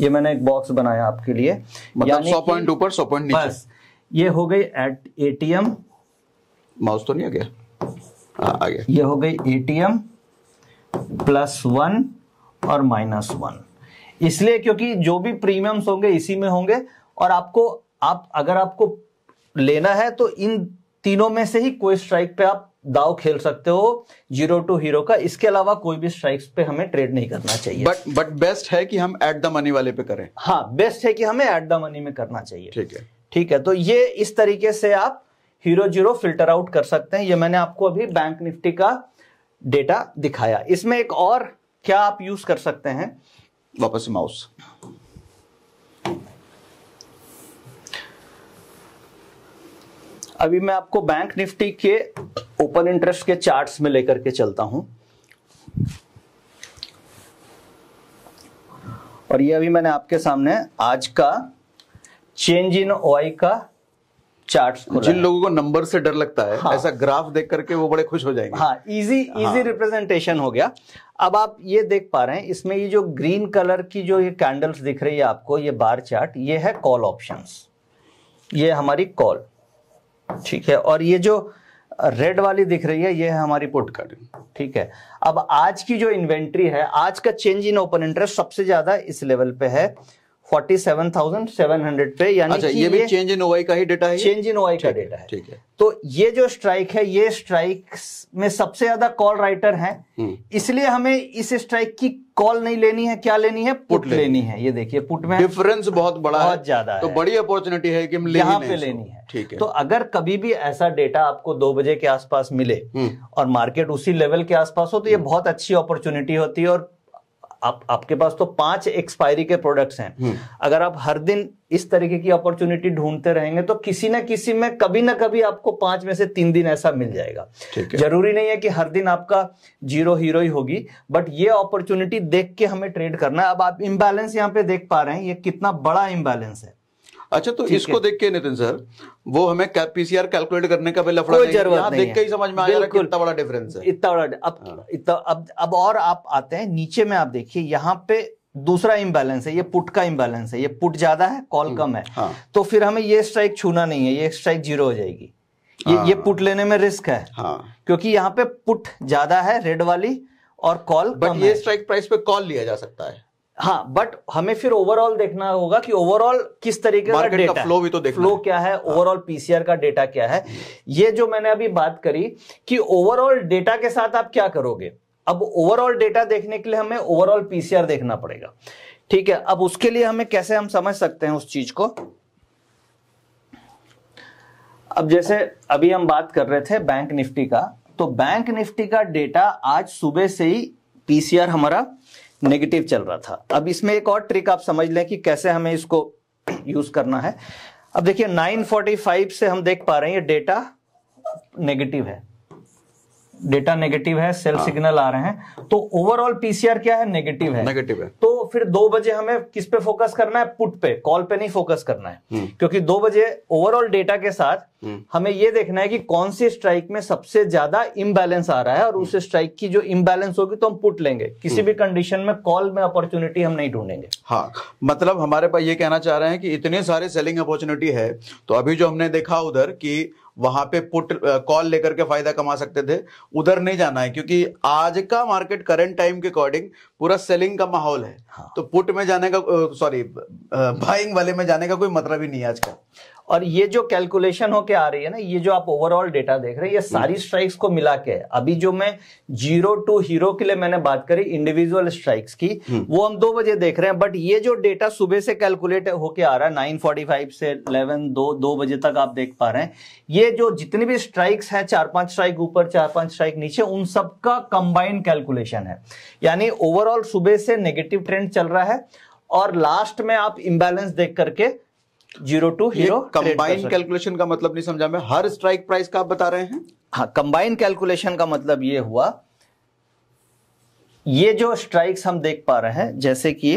ये मैंने एक बॉक्स बनाया आपके लिए मतलब सौ पॉइंट ऊपर सौ पॉइंट बस ये हो गई एट एटीएम माउस तो नहीं आ गया हाँ, आ गया ये हो गई एटीएम प्लस वन और माइनस वन इसलिए क्योंकि जो भी प्रीमियम्स होंगे इसी में होंगे और आपको आप अगर आपको लेना है तो इन तीनों में से ही कोई स्ट्राइक पे आप दाव खेल सकते हो जीरो टू हीरो का इसके अलावा कोई भी स्ट्राइक्स पे हमें ट्रेड नहीं करना चाहिए बट बट बेस्ट है कि हम एट द मनी वाले पे करें हाँ बेस्ट है कि हमें एट द मनी में करना चाहिए ठीक है ठीक है तो ये इस तरीके से आप हीरो जीरो फिल्टर आउट कर सकते हैं ये मैंने आपको अभी बैंक निफ्टी का डेटा दिखाया इसमें एक और क्या आप यूज कर सकते हैं वापस माउस अभी मैं आपको बैंक निफ्टी के ओपन इंटरेस्ट के चार्ट्स में लेकर के चलता हूं और ये अभी मैंने आपके सामने आज का चेंज इन ओआई का चार्ट्स जिन लोगों को नंबर से डर लगता है हाँ, ऐसा ग्राफ देख करके वो बड़े खुश हो जाएंगे हाँ इजी हाँ, इजी रिप्रेजेंटेशन हो गया अब आप ये देख पा रहे हैं इसमें ये जो ग्रीन कलर की जो ये कैंडल्स दिख रही है आपको ये बार चार्ट ये है कॉल ऑप्शंस ये हमारी कॉल ठीक है और ये जो रेड वाली दिख रही है ये है हमारी पुट कर ठीक है अब आज की जो इन्वेंट्री है आज का चेंज इन ओपन इंटरेस्ट सबसे ज्यादा इस लेवल पे है पे यानी अच्छा, ये, भी चेंज इन ओआई का ही डेटा है चेंज इन ओआई का डेटा है ठीक है तो ये जो स्ट्राइक है ये स्ट्राइक में सबसे ज्यादा कॉल राइटर हैं हम्म। इसलिए हमें इस स्ट्राइक की कॉल नहीं लेनी है क्या लेनी है पुट, पुट लेनी, है ये देखिए पुट में डिफरेंस बहुत बड़ा बहुत ज्यादा तो बड़ी अपॉर्चुनिटी है कि यहाँ पे लेनी है ठीक है तो अगर कभी भी ऐसा डेटा आपको दो बजे के आसपास मिले हम्म। और मार्केट उसी लेवल के आसपास हो तो ये हम्म। बहुत अच्छी अपॉर्चुनिटी होती है और आप आपके पास तो पांच एक्सपायरी के प्रोडक्ट्स हैं हम्म। अगर आप हर दिन इस तरीके की अपॉर्चुनिटी ढूंढते रहेंगे तो किसी ना किसी में कभी ना कभी आपको पांच में से तीन दिन ऐसा मिल जाएगा जरूरी नहीं है कि हर दिन आपका जीरो हीरो ही होगी बट ये अपॉर्चुनिटी देख के हमें ट्रेड करना है अब आप इम्बैलेंस यहाँ पे देख पा रहे हैं ये कितना बड़ा इम्बैलेंस है अच्छा तो इसको देख के नितिन सर वो हमें पीसीआर कैलकुलेट करने का लफड़ा कोई जरूरत नहीं देख के ही समझ में आया इतना बड़ा डिफरेंस है इतना बड़ा अब हाँ। इतना अब अब और आप आते हैं नीचे में आप देखिए यहाँ पे दूसरा इम्बैलेंस है ये पुट का इम्बैलेंस है ये पुट ज्यादा है कॉल हम्म, कम है हाँ। तो फिर हमें ये स्ट्राइक छूना नहीं है ये स्ट्राइक जीरो हो जाएगी ये ये हाँ। पुट लेने में रिस्क है क्योंकि यहाँ पे पुट ज्यादा है रेड वाली और कॉल बट ये स्ट्राइक प्राइस पे कॉल लिया जा सकता है हाँ बट हमें फिर ओवरऑल देखना होगा कि ओवरऑल किस तरीके का डेटा फ्लो भी तो देखना फ्लो क्या है ओवरऑल हाँ. पीसीआर का डेटा क्या है ये जो मैंने अभी बात करी कि ओवरऑल डेटा के साथ आप क्या करोगे अब ओवरऑल डेटा देखने के लिए हमें ओवरऑल पीसीआर देखना पड़ेगा ठीक है अब उसके लिए हमें कैसे हम समझ सकते हैं उस चीज को अब जैसे अभी हम बात कर रहे थे बैंक निफ्टी का तो बैंक निफ्टी का डेटा आज सुबह से ही पीसीआर हमारा नेगेटिव चल रहा था अब इसमें एक और ट्रिक आप समझ लें कि कैसे हमें इसको यूज करना है अब देखिए 945 से हम देख पा रहे हैं ये डेटा नेगेटिव है डेटा नेगेटिव है सेल हाँ। सिग्नल आ रहे हैं तो ओवरऑल पीसीआर क्या है नेगेटिव है नेगेटिव है तो फिर दो बजे हमें किस पे फोकस करना है पुट पे कॉल पे नहीं फोकस करना है हम्म। क्योंकि दो बजे ओवरऑल डेटा के साथ हम्म। हमें यह देखना है कि कौन सी स्ट्राइक में सबसे ज्यादा इम्बैलेंस आ रहा है और हम्म। उस स्ट्राइक की जो इम्बैलेंस होगी तो हम पुट लेंगे किसी भी कंडीशन में कॉल में अपॉर्चुनिटी हम नहीं ढूंढेंगे हाँ मतलब हमारे पास ये कहना चाह रहे हैं कि इतने सारे सेलिंग अपॉर्चुनिटी है तो अभी जो हमने देखा उधर की वहां पे पुट कॉल लेकर के फायदा कमा सकते थे उधर नहीं जाना है क्योंकि आज का मार्केट करंट टाइम के अकॉर्डिंग पूरा सेलिंग का माहौल है हाँ। तो पुट में जाने का सॉरी बाइंग वाले में जाने का कोई मतलब ही नहीं है आज का और ये जो कैलकुलेशन होके आ रही है ना ये जो आप ओवरऑल डेटा देख रहे हैं ये सारी स्ट्राइक्स हम्म। को मिला के अभी जो मैं जीरो टू हीरो के लिए मैंने बात करी इंडिविजुअल स्ट्राइक्स की हम्म। वो हम दो बजे देख रहे हैं बट ये जो डेटा सुबह से कैलकुलेट होके आ रहा है नाइन फोर्टी फाइव से इलेवन दो दो बजे तक आप देख पा रहे हैं ये जो जितनी भी स्ट्राइक्स है चार पांच स्ट्राइक ऊपर चार पांच स्ट्राइक नीचे उन सबका कंबाइंड कैलकुलेशन है यानी ओवरऑल सुबह से नेगेटिव ट्रेंड चल रहा है और लास्ट में आप इम्बेलेंस देख करके zero to hero combine calculation का मतलब नहीं समझा मैं हर स्ट्राइक प्राइस का आप बता रहे हैं हाँ कंबाइन कैलकुलेशन का मतलब ये हुआ ये जो स्ट्राइक्स हम देख पा रहे हैं जैसे कि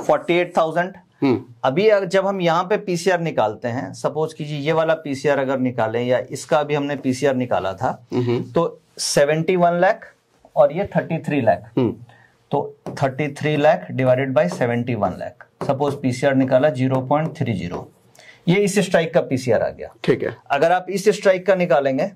48,000 हम्म। अभी जब हम यहां पे पीसीआर निकालते हैं सपोज कीजिए ये वाला पीसीआर अगर निकालें या इसका अभी हमने पीसीआर निकाला था हम्म। तो 71 लाख और ये 33 लाख हम्म। तो 33 lakh divided by 71 lakh suppose PCR निकाला जीरो पॉइंट थ्री जीरो ये इस स्ट्राइक का पीसीआर आ गया ठीक है अगर आप इस स्ट्राइक का निकालेंगे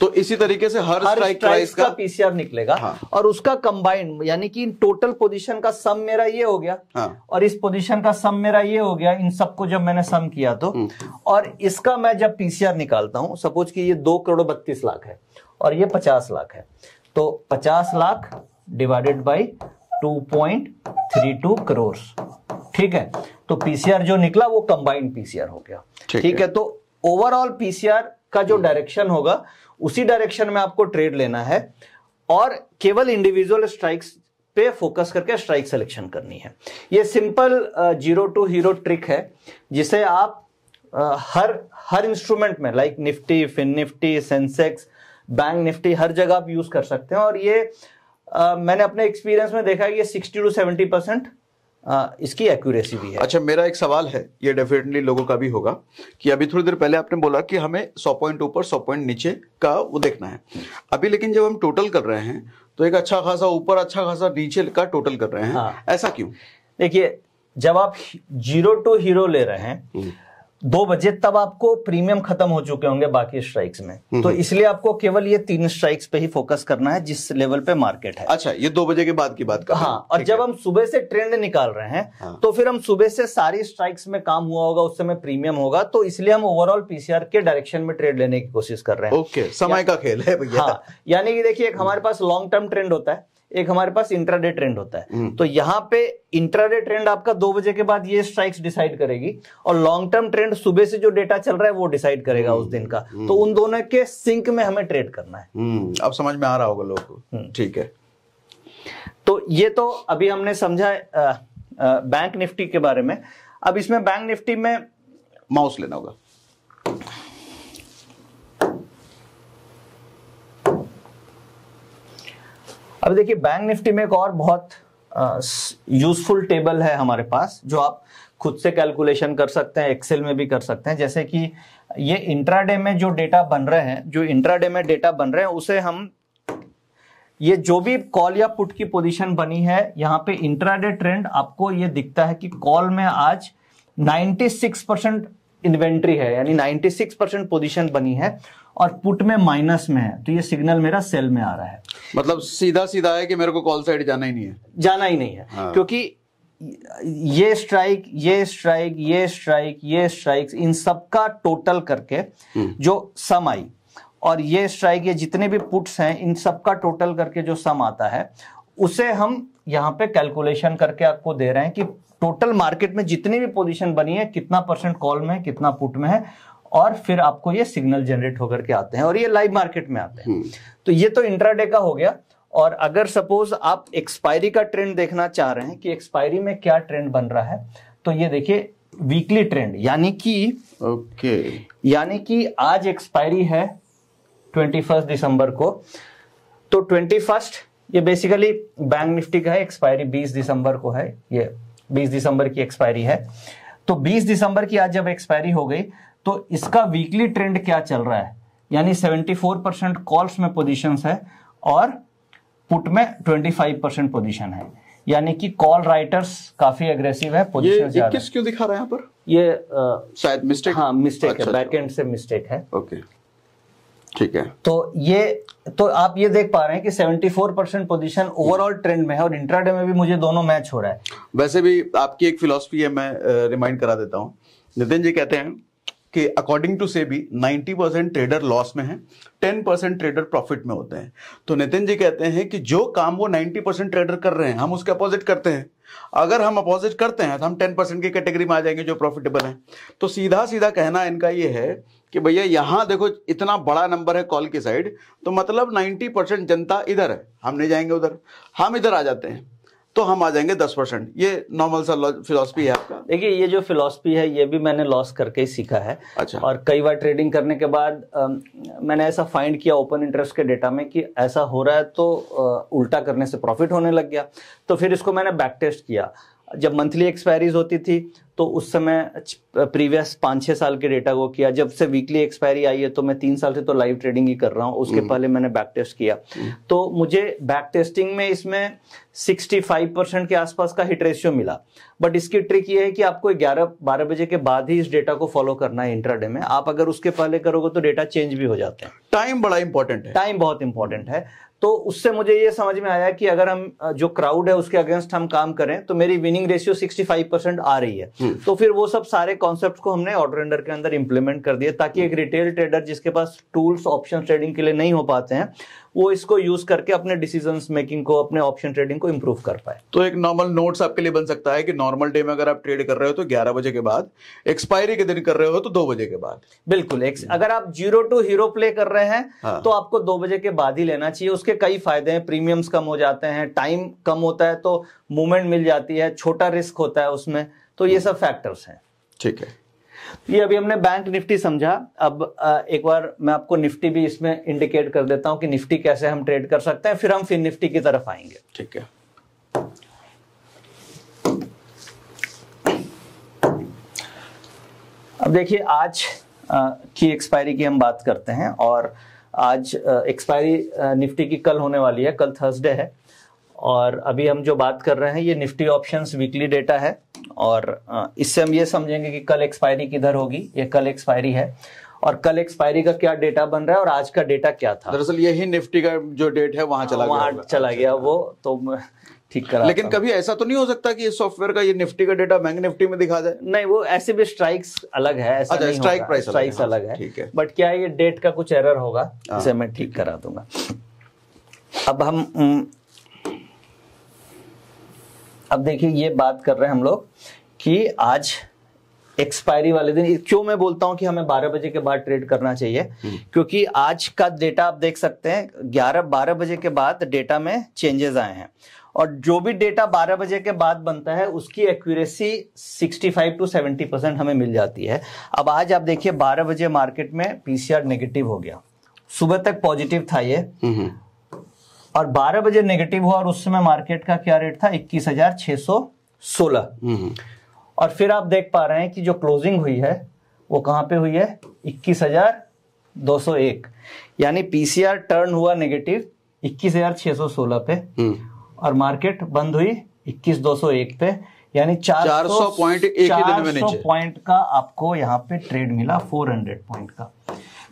तो इसी तरीके से हर, हर स्ट्राइक प्राइस का, का पीसीआर निकलेगा हाँ। और उसका कंबाइंड यानी कि टोटल पोजीशन का सम मेरा ये हो गया हाँ। और इस पोजीशन का सम मेरा ये हो गया इन सबको जब मैंने सम किया तो हम्म। और इसका मैं जब पीसीआर निकालता हूं सपोज कि ये दो करोड़ बत्तीस लाख है और ये पचास लाख है तो पचास lakh divided by two crore ठीक है तो पीसीआर जो निकला वो कंबाइंड पीसीआर हो गया ठीक, ठीक है।, है तो ओवरऑल पीसीआर का जो डायरेक्शन होगा उसी डायरेक्शन में आपको ट्रेड लेना है और केवल इंडिविजुअल स्ट्राइक्स पे फोकस करके स्ट्राइक सिलेक्शन करनी है ये simple zero to hero trick है जिसे आप हर हर इंस्ट्रूमेंट में like Nifty Fin Nifty Sensex bank Nifty हर जगह आप यूज कर सकते हैं और ये आ, मैंने अपने एक्सपीरियंस में देखा है ये सिक्सटी टू सेवेंटी परसेंट इसकी एक्यूरेसी भी है अच्छा मेरा एक सवाल है ये डेफिनेटली लोगों का भी होगा कि अभी थोड़ी देर पहले आपने बोला कि हमें सौ पॉइंट ऊपर सौ पॉइंट नीचे का वो देखना है अभी लेकिन जब हम टोटल कर रहे हैं तो एक अच्छा खासा ऊपर अच्छा खासा नीचे का टोटल कर रहे हैं हाँ। ऐसा क्यों देखिए जब आप जीरो टू हीरो ले रहे हैं हम्म। दो बजे तब आपको प्रीमियम खत्म हो चुके होंगे बाकी स्ट्राइक्स में हम्म। तो इसलिए आपको केवल ये तीन स्ट्राइक्स पे ही फोकस करना है जिस लेवल पे मार्केट है अच्छा ये दो बजे के बाद की बात कर हाँ और जब हम सुबह से ट्रेंड निकाल रहे हैं हाँ। तो फिर हम सुबह से सारी स्ट्राइक्स में काम हुआ होगा उस समय प्रीमियम होगा तो इसलिए हम ओवरऑल पीसीआर के डायरेक्शन में ट्रेड लेने की कोशिश कर रहे हैं ओके समय का खेल है भैया हाँ, यानी कि देखिए हमारे पास लॉन्ग टर्म ट्रेंड होता है एक हमारे पास इंट्राडे ट्रेंड होता है हम्म। तो यहाँ पे इंट्राडे ट्रेंड आपका दो बजे के बाद ये स्ट्राइक्स डिसाइड करेगी और लॉन्ग टर्म ट्रेंड सुबह से जो डेटा चल रहा है वो डिसाइड करेगा उस हम्म। दिन का हम्म। तो उन दोनों के सिंक में हमें ट्रेड करना है अब समझ में आ रहा होगा लोगों को ठीक है तो ये तो अभी हमने समझा बैंक निफ्टी के बारे में अब इसमें बैंक निफ्टी में माउस लेना होगा अब देखिए बैंक निफ्टी में एक और बहुत यूजफुल टेबल है हमारे पास जो आप खुद से कैलकुलेशन कर सकते हैं एक्सेल में भी कर सकते हैं जैसे कि ये इंट्राडे में जो डेटा बन रहे हैं जो इंट्राडे में डेटा बन रहे हैं उसे हम ये जो भी कॉल या पुट की पोजीशन बनी है यहाँ पे इंट्राडे ट्रेंड आपको ये दिखता है कि कॉल में आज 96 परसेंट इन्वेंट्री है यानी 96 परसेंट पोजिशन बनी है और पुट में माइनस में है तो ये सिग्नल मेरा सेल में आ रहा है मतलब सीधा सीधा है कि मेरे को कॉल साइड जाना ही नहीं है जाना ही नहीं है हाँ। क्योंकि ये स्ट्राइक ये स्ट्राइक ये स्ट्राइक ये स्ट्राइक इन सबका टोटल करके हम्म। जो सम आई और ये स्ट्राइक ये जितने भी पुट्स हैं इन सबका टोटल करके जो सम आता है उसे हम यहाँ पे कैलकुलेशन करके आपको दे रहे हैं कि टोटल मार्केट में जितनी भी पोजीशन बनी है कितना परसेंट कॉल में है कितना पुट में है और फिर आपको ये सिग्नल जनरेट होकर के आते हैं और ये लाइव मार्केट में आते हैं हम्म। तो ये तो इंट्राडे का हो गया और अगर सपोज आप एक्सपायरी का ट्रेंड देखना चाह रहे हैं कि एक्सपायरी में क्या ट्रेंड बन रहा है तो ये देखिए वीकली ट्रेंड यानी कि ओके okay. यानी कि आज एक्सपायरी है ट्वेंटी फर्स्ट दिसंबर को तो ट्वेंटी फर्स्ट ये बेसिकली बैंक निफ्टी का है एक्सपायरी बीस दिसंबर को है ये बीस दिसंबर की एक्सपायरी है तो बीस दिसंबर की आज जब एक्सपायरी हो गई तो इसका वीकली ट्रेंड क्या चल रहा है यानी 74 परसेंट कॉल्स में पोजीशंस है और पुट में 25 परसेंट पोजिशन है यानी कि कॉल राइटर्स काफी अग्रेसिव है पोजिशन क्यों दिखा रहे हैं पर ये शायद मिस्टेक हाँ मिस्टेक अच्छा, अच्छा। है बैक से मिस्टेक है ओके ठीक है तो ये तो आप ये देख पा रहे हैं कि 74 परसेंट पोजिशन ओवरऑल ट्रेंड में है और इंट्राडे में भी मुझे दोनों मैच हो रहा है वैसे भी आपकी एक फिलोसफी है मैं रिमाइंड करा देता हूँ नितिन जी कहते हैं कि अकॉर्डिंग टू से भी नाइन्टी परसेंट ट्रेडर लॉस में हैं टेन परसेंट ट्रेडर प्रॉफिट में होते हैं तो नितिन जी कहते हैं कि जो काम वो नाइन्टी परसेंट ट्रेडर कर रहे हैं हम उसके अपोजिट करते हैं अगर हम अपोजिट करते हैं तो हम टेन परसेंट की कैटेगरी में आ जाएंगे जो प्रॉफिटेबल हैं तो सीधा सीधा कहना इनका ये है कि भैया यहाँ देखो इतना बड़ा नंबर है कॉल की साइड तो मतलब नाइन्टी परसेंट जनता इधर है हम नहीं जाएंगे उधर हम इधर आ जाते हैं तो हम आ जाएंगे दस परसेंट ये नॉर्मल सा फिलोसफी है आपका देखिए ये जो फिलोसफी है ये भी मैंने लॉस करके ही सीखा है अच्छा और कई बार ट्रेडिंग करने के बाद आ, मैंने ऐसा फाइंड किया ओपन इंटरेस्ट के डेटा में कि ऐसा हो रहा है तो आ, उल्टा करने से प्रॉफिट होने लग गया तो फिर इसको मैंने बैक टेस्ट किया जब मंथली एक्सपायरीज होती थी तो उस समय प्रीवियस पाँच छः साल के डेटा को किया जब से वीकली एक्सपायरी आई है तो मैं तीन साल से तो लाइव ट्रेडिंग ही कर रहा हूँ उसके हम्म। पहले मैंने बैक टेस्ट किया हम्म। तो मुझे बैक टेस्टिंग में इसमें 65 परसेंट के आसपास का हिट रेशियो मिला बट इसकी ट्रिक ये है कि आपको 11 12 बजे के बाद ही इस डेटा को फॉलो करना है इंटरडे में आप अगर उसके पहले करोगे तो डेटा चेंज भी हो जाते हैं टाइम बड़ा इंपॉर्टेंट है टाइम बहुत इंपॉर्टेंट है तो उससे मुझे ये समझ में आया कि अगर हम जो क्राउड है उसके अगेंस्ट हम काम करें तो मेरी विनिंग रेशियो 65 परसेंट आ रही है हम्म। तो फिर वो सब सारे कॉन्सेप्ट को हमने ऑर्डर एंडर के अंदर इंप्लीमेंट कर दिए ताकि एक रिटेल हम्म। ट्रेडर जिसके पास टूल्स ऑप्शन ट्रेडिंग के लिए नहीं हो पाते हैं वो इसको यूज करके अपने डिसीजन मेकिंग को अपने ऑप्शन ट्रेडिंग को इम्प्रूव कर पाए तो एक नॉर्मल नोट्स आपके लिए बन सकता है कि नॉर्मल डे में अगर आप ट्रेड कर रहे हो तो ग्यारह बजे के बाद एक्सपायरी के दिन कर रहे हो तो दो बजे के बाद बिल्कुल अगर आप जीरो टू हीरो प्ले कर रहे हैं हाँ। तो आपको दो बजे के बाद ही लेना चाहिए उसके कई फायदे हैं प्रीमियम्स कम हो जाते हैं टाइम कम होता है तो मूवमेंट मिल जाती है छोटा रिस्क होता है उसमें तो ये सब फैक्टर्स हैं ठीक है ये अभी हमने बैंक निफ्टी समझा अब एक बार मैं आपको निफ्टी भी इसमें इंडिकेट कर देता हूं कि निफ्टी कैसे हम ट्रेड कर सकते हैं फिर हम फिर निफ्टी की तरफ आएंगे ठीक है अब देखिए आज की एक्सपायरी की हम बात करते हैं और आज एक्सपायरी निफ्टी की कल होने वाली है कल थर्सडे है और अभी हम जो बात कर रहे हैं ये निफ्टी ऑप्शंस वीकली डेटा है और इससे हम ये समझेंगे कि कल एक्सपायरी किधर होगी ये कल एक्सपायरी है और कल एक्सपायरी का क्या डेटा बन रहा है और आज का डेटा क्या था दरअसल यही निफ्टी का जो डेट है वहां चला वहां गया चला गया वो तो ठीक करा लेकिन कभी ऐसा तो नहीं हो सकता कि ये सॉफ्टवेयर का ये निफ्टी का डेटा बैंक निफ्टी में दिखा जाए नहीं वो ऐसे भी स्ट्राइक्स अलग है ऐसा स्ट्राइक प्राइस स्ट्राइक्स अलग है है बट क्या ये डेट का कुछ एरर होगा हाँ। इसे मैं ठीक करा दूंगा अब हम अब देखिए ये बात कर रहे हैं हम लोग कि आज एक्सपायरी वाले दिन क्यों मैं बोलता हूं कि हमें 12 बजे के बाद ट्रेड करना चाहिए हम्म। क्योंकि आज का डेटा आप देख सकते हैं 11 12 बजे के बाद डेटा में चेंजेस आए हैं और जो भी डेटा 12 बजे के बाद बनता है उसकी एक्यूरेसी 65 टू 70 परसेंट हमें मिल जाती है अब आज आप देखिए 12 बजे मार्केट में पीसीआर नेगेटिव हो गया सुबह तक पॉजिटिव था ये हम्म, हम्म। और 12 बजे नेगेटिव हुआ और उस समय मार्केट का क्या रेट था इक्कीस हजार छह सौ सोलह हम्म, हम्म। और फिर आप देख पा रहे हैं कि जो क्लोजिंग हुई है वो कहां पे हुई है इक्कीस हजार दो सौ एक यानी पीसीआर टर्न हुआ नेगेटिव इक्कीस हजार छह सौ सोलह पे हम्म। और मार्केट बंद हुई इक्कीस दो सौ एक पे यानी चार सौ पॉइंट पॉइंट का आपको यहाँ पे ट्रेड मिला फोर हंड्रेड पॉइंट का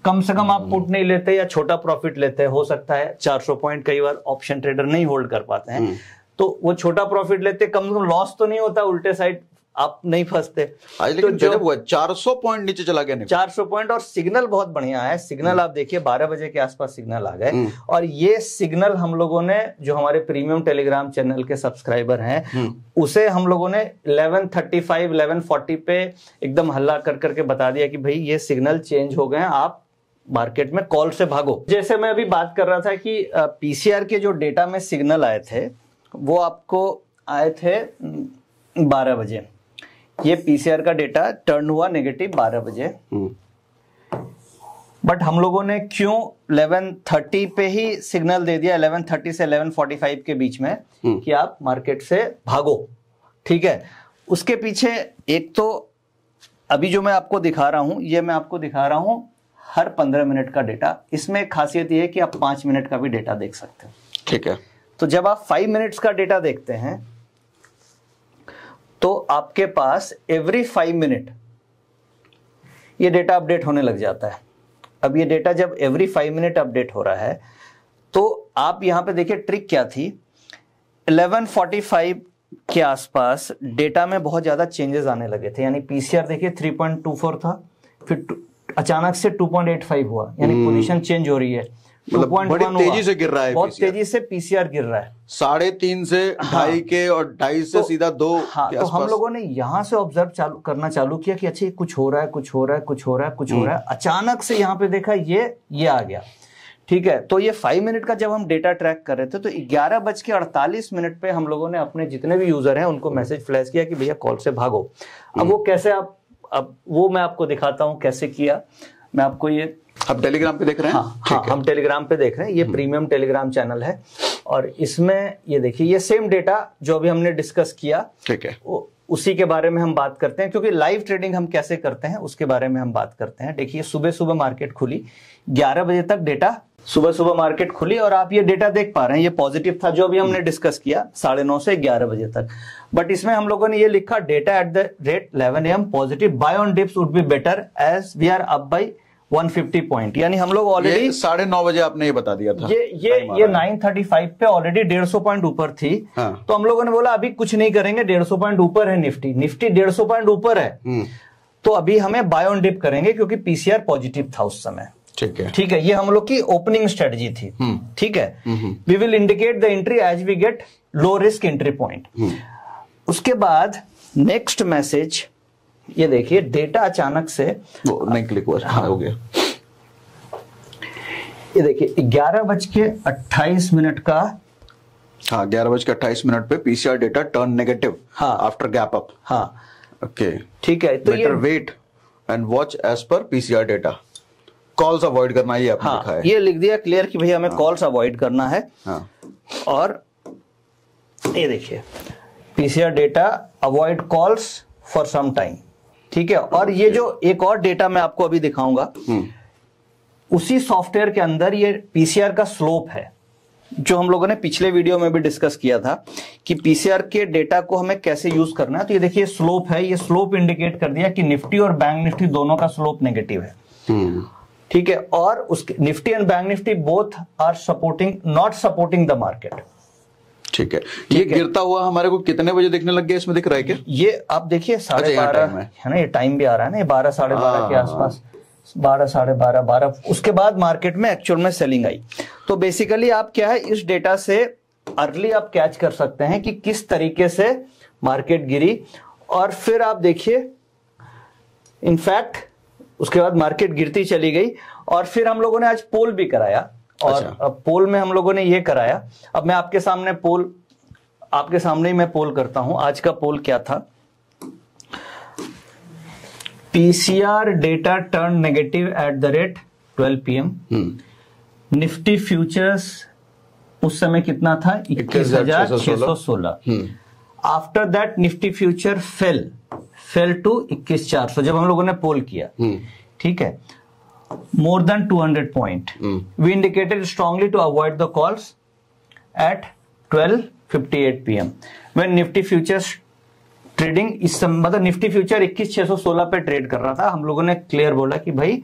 कम से कम आप पुट हम्म। नहीं लेते या छोटा प्रॉफिट लेते हो सकता है 400 पॉइंट कई बार ऑप्शन ट्रेडर नहीं होल्ड कर पाते हैं हम्म। तो वो छोटा प्रॉफिट लेते कम से कम लॉस तो नहीं होता उल्टे साइड आप नहीं फंसते हाँ, तो चार सौ पॉइंट नीचे चला गया चार सौ पॉइंट और सिग्नल बहुत बढ़िया है सिग्नल हम्म। आप देखिए बारह बजे के आसपास सिग्नल आ गए और ये सिग्नल हम लोगों ने जो हमारे प्रीमियम टेलीग्राम चैनल के सब्सक्राइबर हैं उसे हम लोगों ने इलेवन इलेवन फोर्टी पे एकदम हल्ला कर करके बता दिया कि भाई ये सिग्नल चेंज हो गए आप मार्केट में कॉल से भागो जैसे मैं अभी बात कर रहा था कि पीसीआर के जो डेटा में सिग्नल आए थे वो आपको आए थे 12 बजे ये पीसीआर का डेटा टर्न हुआ नेगेटिव 12 बजे बट हम्म। हम लोगों ने क्यों 11:30 पे ही सिग्नल दे दिया 11:30 से 11:45 के बीच में हम्म। कि आप मार्केट से भागो ठीक है उसके पीछे एक तो अभी जो मैं आपको दिखा रहा हूं ये मैं आपको दिखा रहा हूं हर पंद्रह मिनट का डेटा इसमें खासियत यह है कि आप पांच मिनट का भी डेटा देख सकते हैं ठीक है तो जब आप फाइव मिनट्स का डेटा देखते हैं तो आपके पास एवरी फाइव मिनट ये डेटा अपडेट होने लग जाता है अब ये डेटा जब एवरी फाइव मिनट अपडेट हो रहा है तो आप यहां पे देखिए ट्रिक क्या थी 11:45 के आसपास डेटा में बहुत ज़्यादा चेंजेस आने लगे थे यानी पीसीआर देखिए 3.24 था फिर अचानक से 2.85 हुआ यानी पोजीशन हम्म। चेंज हो रही है मतलब बड़ी तेजी से गिर रहा है बहुत तेजी से पीसीआर गिर रहा है साढ़े तीन से हाँ। ढाई के और ढाई से तो, सीधा दो हाँ, तो हम लोगों ने यहाँ से ऑब्जर्व चालू करना चालू किया कि अच्छा कुछ हो रहा है कुछ हो रहा है कुछ हो रहा है कुछ हो हम्म। रहा है अचानक से यहाँ पे देखा ये ये आ गया ठीक है तो ये फाइव मिनट का जब हम डेटा ट्रैक कर रहे थे तो ग्यारह बज के अड़तालीस मिनट पे हम लोगों ने अपने जितने भी यूजर हैं उनको मैसेज फ्लैश किया कि भैया कॉल से भागो अब हम्म। वो कैसे आप अब वो मैं आपको दिखाता हूँ कैसे किया मैं आपको ये आप टेलीग्राम पे देख रहे हैं हाँ, हाँ हम टेलीग्राम पे देख रहे हैं ये प्रीमियम टेलीग्राम चैनल है और इसमें ये देखिए ये सेम डेटा जो अभी हमने डिस्कस किया ठीक है वो उसी के बारे में हम बात करते हैं क्योंकि लाइव ट्रेडिंग हम कैसे करते हैं उसके बारे में हम बात करते हैं देखिए सुबह सुबह मार्केट खुली 11 बजे तक डेटा सुबह सुबह मार्केट खुली और आप ये डेटा देख पा रहे हैं ये पॉजिटिव था जो अभी हमने डिस्कस किया साढ़े नौ से ग्यारह बजे तक बट इसमें हम लोगों ने ये लिखा data at the rate eleven AM positive buy on dips would be better as we are up by 150 point यानी हम लोग ऑलरेडी साढ़े नौ बजे आपने ये बता दिया था ये ये ये 935 पे ऑलरेडी 150 पॉइंट ऊपर थी हाँ। तो हम लोगों ने बोला अभी कुछ नहीं करेंगे 150 पॉइंट ऊपर है निफ्टी निफ्टी 150 पॉइंट ऊपर है हम्म। तो अभी हमें बाय ऑन डिप करेंगे क्योंकि पीसीआर पॉजिटिव था उस समय ठीक है ठीक है ये हम लोग की ओपनिंग स्ट्रेटजी थी हम्म। ठीक है we will indicate the entry as we get low risk entry point उसके बाद नेक्स्ट मैसेज ये देखिए डेटा अचानक से नहीं क्लिक हुआ हाँ हो गया ये देखिए ग्यारह बज के अट्ठाईस मिनट का हाँ ग्यारह बज के अट्ठाईस मिनट पे पीसीआर डेटा टर्न नेगेटिव हाँ आफ्टर गैप अप हाँ ओके ठीक है तो better wait and watch as per PCR data calls avoid करना ये आपने हाँ, लिखा है ये लिख दिया क्लियर कि भैया हमें कॉल्स हाँ, अवॉइड करना है हाँ, और ये देखिए PCR data avoid calls for some time ठीक है और ये जो एक और डेटा मैं आपको अभी दिखाऊंगा हम्म। उसी सॉफ्टवेयर के अंदर ये पीसीआर का स्लोप है जो हम लोगों ने पिछले वीडियो में भी डिस्कस किया था कि पीसीआर के डेटा को हमें कैसे यूज करना है तो ये देखिए स्लोप है ये स्लोप इंडिकेट कर दिया कि निफ्टी और बैंक निफ्टी दोनों का स्लोप नेगेटिव है हम्म। ठीक है और उसके Nifty and bank Nifty both are supporting not supporting the market ठीक है ये गिरता हुआ हमारे को कितने बजे देखने लग गया इसमें दिख रहा है क्या ये आप देखिए अच्छा, साढ़े बारह है ना ये टाइम भी आ रहा है ना बारह साढ़े बारह के हाँ, आसपास हाँ, हाँ। बारह साढ़े बारह बारह उसके बाद मार्केट में एक्चुअल में सेलिंग आई तो बेसिकली आप क्या है इस डेटा से अर्ली आप कैच कर सकते हैं कि किस तरीके से मार्केट गिरी और फिर आप देखिए इनफैक्ट उसके बाद मार्केट गिरती चली गई और फिर हम लोगों ने आज पोल भी कराया और अच्छा। पोल में हम लोगों ने यह कराया अब मैं आपके सामने पोल आपके सामने ही मैं पोल करता हूं आज का पोल क्या था PCR data turn negative at the rate 12 PM Nifty futures उस समय कितना था इक्कीस हजार छह सौ सोलह after that Nifty future fell fell to इक्कीस चार सौ जब हम लोगों ने पोल किया हम्म। ठीक है more than two hundred point we indicated strongly to avoid the calls at twelve fifty eight P M when Nifty futures trading इस मतलब निफ्टी फ्यूचर इक्कीस छह सौ सोलह पे ट्रेड कर रहा था हम लोगों ने क्लियर बोला कि भाई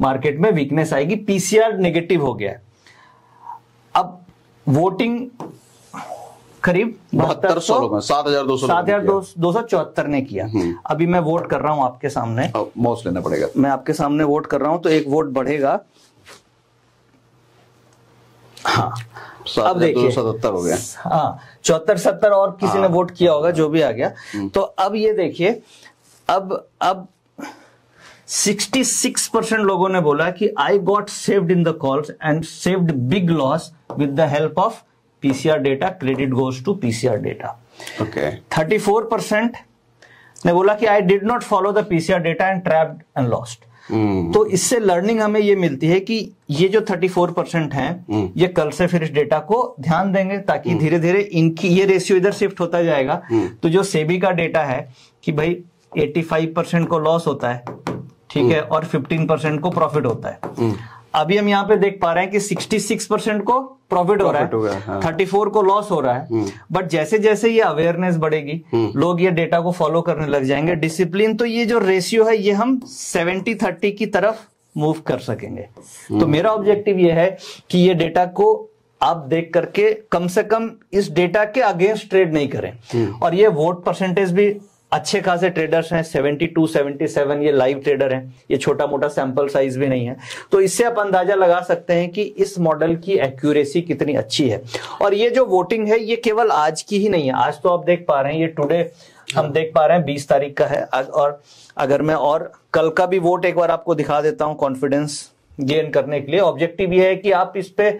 मार्केट में वीकनेस आएगी पीसीआर नेगेटिव हो गया अब वोटिंग करीब बहत्तर सौ सात हजार दो सौ सात हजार दो सौ चौहत्तर ने किया हम्म। अभी मैं वोट कर रहा हूँ आपके सामने मोस्ट लेना पड़ेगा मैं आपके सामने वोट कर रहा हूँ तो एक वोट बढ़ेगा हाँ अब देखिए सतहत्तर हो गया हाँ चौहत्तर सत्तर और किसी हाँ, ने वोट किया होगा जो भी आ गया हम्म। तो अब ये देखिए अब अब 66 परसेंट लोगों ने बोला कि I got saved in the calls and saved big loss with the help of PCR data credit goes to PCR data thirty four percent ने बोला कि I did not follow the PCR data and trapped and lost तो इससे learning हमें ये मिलती है कि ये जो 34 परसेंट है ये कल से फिर इस डेटा को ध्यान देंगे ताकि hmm. धीरे धीरे इनकी ये रेशियो इधर शिफ्ट होता जाएगा hmm. तो जो सेबी का डेटा है कि भाई 85 परसेंट को लॉस होता है ठीक hmm. है और 15 परसेंट को प्रॉफिट होता है अभी हम यहाँ पे देख पा रहे हैं कि 66 परसेंट को प्रॉफिट हो रहा है थर्टी फोर हाँ। को लॉस हो रहा है बट हम्म। जैसे जैसे ये अवेयरनेस बढ़ेगी हम्म। लोग ये डेटा को फॉलो करने लग जाएंगे डिसिप्लिन तो ये जो रेशियो है ये हम सेवेंटी थर्टी की तरफ मूव कर सकेंगे तो हम्म। मेरा ऑब्जेक्टिव ये है कि ये डेटा को आप देख करके कम से कम इस डेटा के अगेंस्ट ट्रेड नहीं करें और ये वोट परसेंटेज भी अच्छे खासे ट्रेडर्स हैं 72, 77 ये लाइव ट्रेडर हैं ये छोटा मोटा सैंपल साइज भी नहीं है तो इससे आप अंदाजा लगा सकते हैं कि इस मॉडल की एक्यूरेसी कितनी अच्छी है और ये जो वोटिंग है ये केवल आज की ही नहीं है आज तो आप देख पा रहे हैं ये टुडे हम हाँ। देख पा रहे हैं बीस तारीख का है और अगर मैं और कल का भी वोट एक बार आपको दिखा देता हूँ कॉन्फिडेंस गेन करने के लिए ऑब्जेक्टिव ये है कि आप इस पे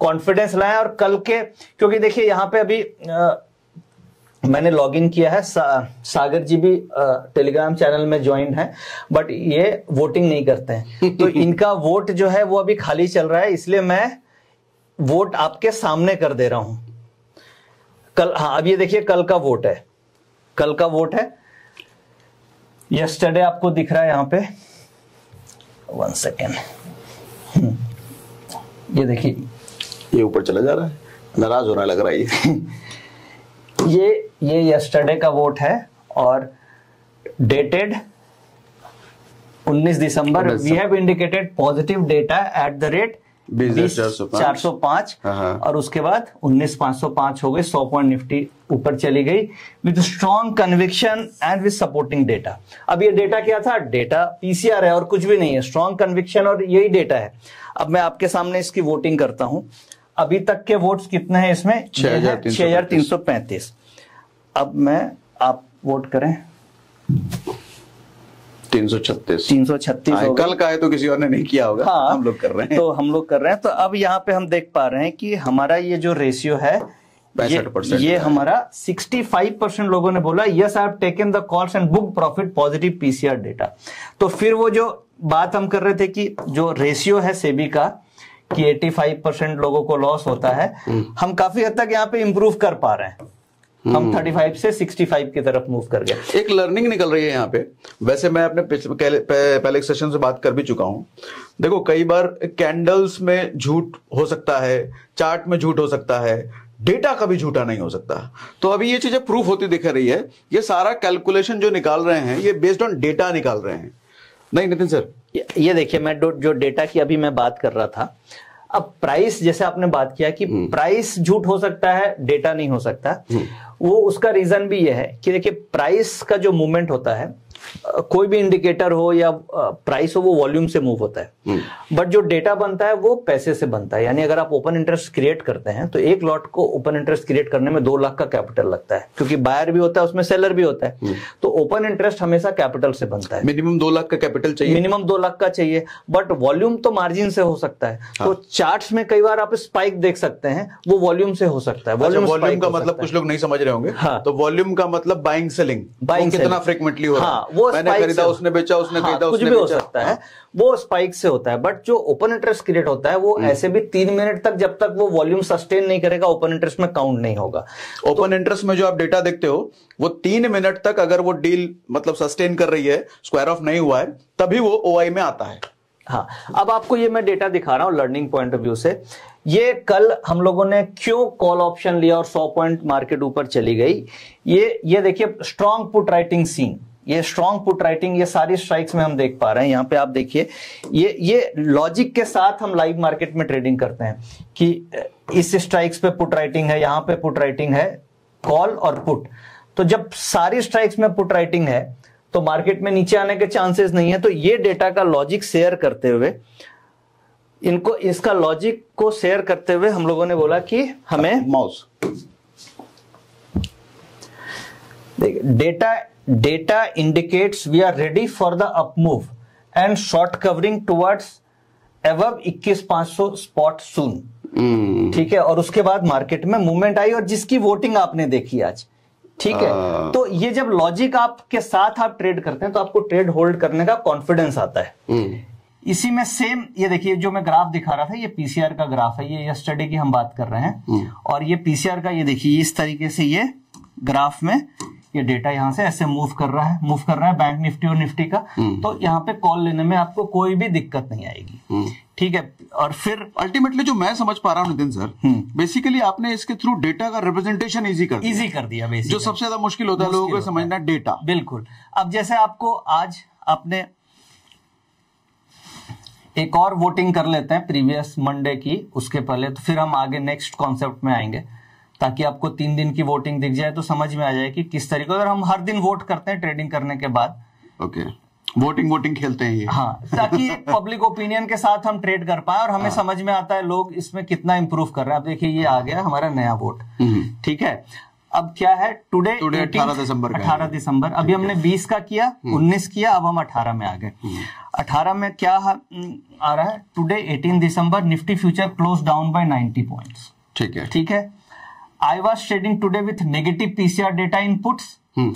कॉन्फिडेंस लाएं और कल के क्योंकि देखिए यहाँ पे अभी मैंने लॉगिन किया है सा, सागर जी भी टेलीग्राम चैनल में ज्वाइन है बट ये वोटिंग नहीं करते हैं तो इनका वोट जो है वो अभी खाली चल रहा है इसलिए मैं वोट आपके सामने कर दे रहा हूं कल हाँ अब ये देखिए कल का वोट है कल का वोट है यस्टरडे आपको दिख रहा है यहां पे वन सेकेंड हम्म। ये देखिए ये ऊपर चला जा रहा है नाराज हो रहा लग रहा है ये ये ये यस्टरडे का वोट है और डेटेड 19 दिसंबर we have indicated positive data at the rate चार सौ पांच हाँ, हाँ। और उसके बाद उन्नीस पांच सौ पांच हो गई सौ पॉइंट निफ्टी ऊपर चली गई with strong conviction and with supporting data अब ये डेटा क्या था डेटा पीसीआर है और कुछ भी नहीं है स्ट्रॉन्ग कन्विक्शन और यही डेटा है अब मैं आपके सामने इसकी वोटिंग करता हूं अभी तक के वोट्स कितने हैं इसमें छह हजार तीन सौ पैंतीस अब मैं आप वोट करें तीन सौ छत्तीस तीन सौ छत्तीस हाँ, कल का है तो किसी और ने नहीं किया होगा हाँ, हम लोग कर रहे हैं तो हम लोग कर रहे हैं तो अब यहाँ पे हम देख पा रहे हैं कि हमारा ये जो रेशियो है ये, ये हमारा 65 परसेंट लोगों ने बोला yes I taken the calls and book profit positive PCR data तो फिर वो जो बात हम कर रहे थे कि जो रेशियो है सेबी का कि 85 परसेंट लोगों को लॉस होता है हम्म। हम काफी हद तक यहाँ पे इम्प्रूव कर पा रहे हैं हम 35 हम्म। से 65 की तरफ मूव कर गए एक लर्निंग निकल रही है यहाँ पे वैसे मैं अपने पहले एक सेशन से बात कर भी चुका हूँ देखो कई बार कैंडल्स में झूठ हो सकता है चार्ट में झूठ हो सकता है डेटा कभी झूठा नहीं हो सकता तो अभी ये चीजें प्रूफ होती दिख रही है ये सारा कैलकुलेशन जो निकाल रहे हैं ये बेस्ड ऑन डेटा निकाल रहे हैं नहीं नितिन सर ये देखिए मैं जो डेटा की अभी मैं बात कर रहा था अब प्राइस जैसे आपने बात किया कि प्राइस हम्म। झूठ हो सकता है डेटा नहीं हो सकता हम्म। वो उसका रीजन भी ये है कि देखिए प्राइस का जो मूवमेंट होता है कोई भी इंडिकेटर हो या प्राइस हो वो वॉल्यूम से मूव होता है बट हम्म। जो डेटा बनता है वो पैसे से बनता है यानी अगर आप ओपन इंटरेस्ट क्रिएट करते हैं तो एक लॉट को ओपन इंटरेस्ट क्रिएट करने में दो लाख का कैपिटल लगता है क्योंकि बायर भी होता है उसमें सेलर भी होता है हम्म। तो ओपन इंटरेस्ट हमेशा कैपिटल से बनता है मिनिमम दो लाख का कैपिटल चाहिए मिनिमम दो लाख का चाहिए बट वॉल्यूम तो मार्जिन से हो सकता है हाँ। तो चार्ट में कई बार आप स्पाइक देख सकते हैं वो वॉल्यूम से हो सकता है वॉल्यूम अच्छा, वॉल्यूम का मतलब कुछ लोग नहीं समझ रहे होंगे हाँ। तो वॉल्यूम का मतलब बाइंग सेलिंग बाइंग कितना फ्रिक्वेंटली हो हाँ, वो मैंने खरीदा उसने बेचा उसने हाँ, खरीदा कुछ उसने भी हो सकता है वो स्पाइक से होता है बट जो ओपन इंटरेस्ट क्रिएट होता है वो हम्म। ऐसे भी तीन मिनट तक जब तक वो वॉल्यूम सस्टेन नहीं करेगा ओपन इंटरेस्ट में काउंट नहीं होगा ओपन तो इंटरेस्ट में जो आप डेटा देखते हो वो तीन मिनट तक अगर वो डील मतलब सस्टेन कर रही है स्क्वायर ऑफ नहीं हुआ है तभी वो ओ में आता है हाँ अब आपको ये मैं डेटा दिखा रहा हूं लर्निंग पॉइंट ऑफ व्यू से ये कल हम लोगों ने क्यों कॉल ऑप्शन लिया और 100 पॉइंट मार्केट ऊपर चली गई ये ये देखिए स्ट्रांग पुट राइटिंग सीन ये स्ट्रॉन्ग पुट राइटिंग ये सारी स्ट्राइक्स में हम देख पा रहे हैं यहाँ पे आप देखिए ये ये लॉजिक के साथ हम लाइव मार्केट में ट्रेडिंग करते हैं कि इस स्ट्राइक्स पे पुट राइटिंग है यहाँ पे पुट राइटिंग है कॉल और पुट तो जब सारी स्ट्राइक्स में पुट राइटिंग है तो मार्केट में नीचे आने के चांसेस नहीं है तो ये डेटा का लॉजिक शेयर करते हुए इनको इसका लॉजिक को शेयर करते हुए हम लोगों ने बोला कि हमें माउस देखिए data data indicates we are ready for the up move and short covering towards above 21500 spot soon hmm. ठीक है और उसके बाद मार्केट में मूवमेंट आई और जिसकी वोटिंग आपने देखी आज ठीक है हाँ। तो ये जब लॉजिक आपके साथ आप ट्रेड करते हैं तो आपको ट्रेड होल्ड करने का कॉन्फिडेंस आता है hmm. इसी में सेम ये देखिए जो मैं ग्राफ दिखा रहा था ये पीसीआर का ग्राफ है ये स्टडी की हम बात कर रहे हैं hmm. और ये पीसीआर का ये देखिए इस तरीके से ये ग्राफ में ये डेटा यहाँ से ऐसे मूव कर रहा है मूव कर रहा है बैंक निफ्टी और निफ्टी का हम्म। तो यहाँ पे कॉल लेने में आपको कोई भी दिक्कत नहीं आएगी हम्म। ठीक है और फिर अल्टीमेटली जो मैं समझ पा रहा हूँ नितिन सर बेसिकली हम्म। आपने इसके थ्रू डेटा का रिप्रेजेंटेशन इजी कर इजी कर दिया जो सबसे ज्यादा मुश्किल होता है लोगों को समझना डेटा बिल्कुल अब जैसे आपको आज आपने एक और वोटिंग कर लेते हैं प्रीवियस मंडे की उसके पहले तो फिर हम आगे नेक्स्ट कॉन्सेप्ट में आएंगे ताकि आपको तीन दिन की वोटिंग दिख जाए तो समझ में आ जाए कि किस तरीके अगर हम हर दिन वोट करते हैं ट्रेडिंग करने के बाद ओके वोटिंग वोटिंग खेलते हैं ये हाँ ताकि पब्लिक ओपिनियन के साथ हम ट्रेड कर पाए और हमें हाँ. समझ में आता है लोग इसमें कितना इंप्रूव कर रहे हैं आप देखिए ये आ गया हमारा नया वोट हम्म। ठीक है अब क्या है टुडे अठारह दिसंबर अठारह दिसंबर अभी हमने बीस का किया हम्म। उन्नीस किया अब हम अठारह में आ गए हम्म। अठारह में क्या आ रहा है टुडे एटीन दिसंबर Nifty future close down by ninety point ठीक है ठीक है I was trading today with negative PCR data inputs hmm.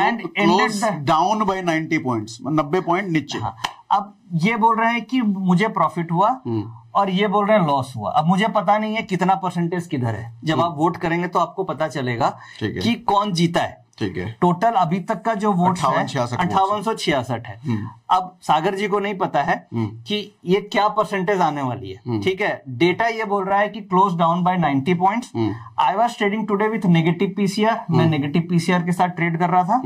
and so ended the, down by 90 points 90 point नीचे हाँ। अब ये बोल रहे हैं कि मुझे प्रॉफिट हुआ hmm. और ये बोल रहे हैं लॉस हुआ अब मुझे पता नहीं है कितना परसेंटेज किधर है जब hmm. आप वोट करेंगे तो आपको पता चलेगा कि कौन जीता है ठीक है टोटल अभी तक का जो वोट है अठावन सौ छियासठ है हम्म। अब सागर जी को नहीं पता है हम्म। कि ये क्या परसेंटेज आने वाली है हम्म। ठीक है डेटा ये बोल रहा है कि close down by ninety points I was trading today with negative PCR मैं नेगेटिव पीसीआर के साथ ट्रेड कर रहा था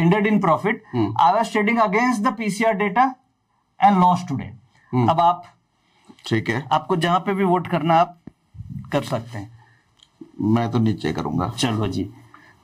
ended in profit I was trading against the PCR data and loss today अब आप ठीक है आपको जहां पे भी वोट करना आप कर सकते हैं मैं तो नीचे करूंगा चलो जी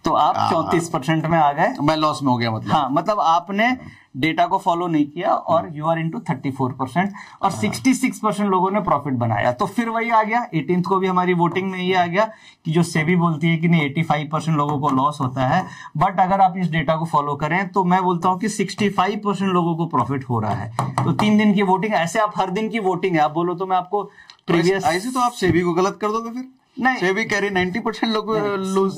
तो आप हाँ, चौतीस हाँ। परसेंट में आ गए तो मैं लॉस में हो गया मतलब हाँ मतलब आपने डेटा को फॉलो नहीं किया हाँ। और you are into thirty four percent और सिक्सटी सिक्स परसेंट लोगों ने प्रॉफिट बनाया तो फिर वही आ गया एटीन को भी हमारी वोटिंग में ये आ गया कि जो सेबी बोलती है कि नहीं एटी फाइव परसेंट लोगों को लॉस होता है बट अगर आप इस डेटा को फॉलो करें तो मैं बोलता हूँ कि सिक्सटी फाइव परसेंट लोगों को प्रॉफिट हो रहा है तो तीन दिन की वोटिंग ऐसे आप हर दिन की वोटिंग है आप बोलो तो मैं आपको प्रीवियस तो ऐसे तो आप सेबी को गलत कर दोगे फिर सेबी कह रही परसेंट लोग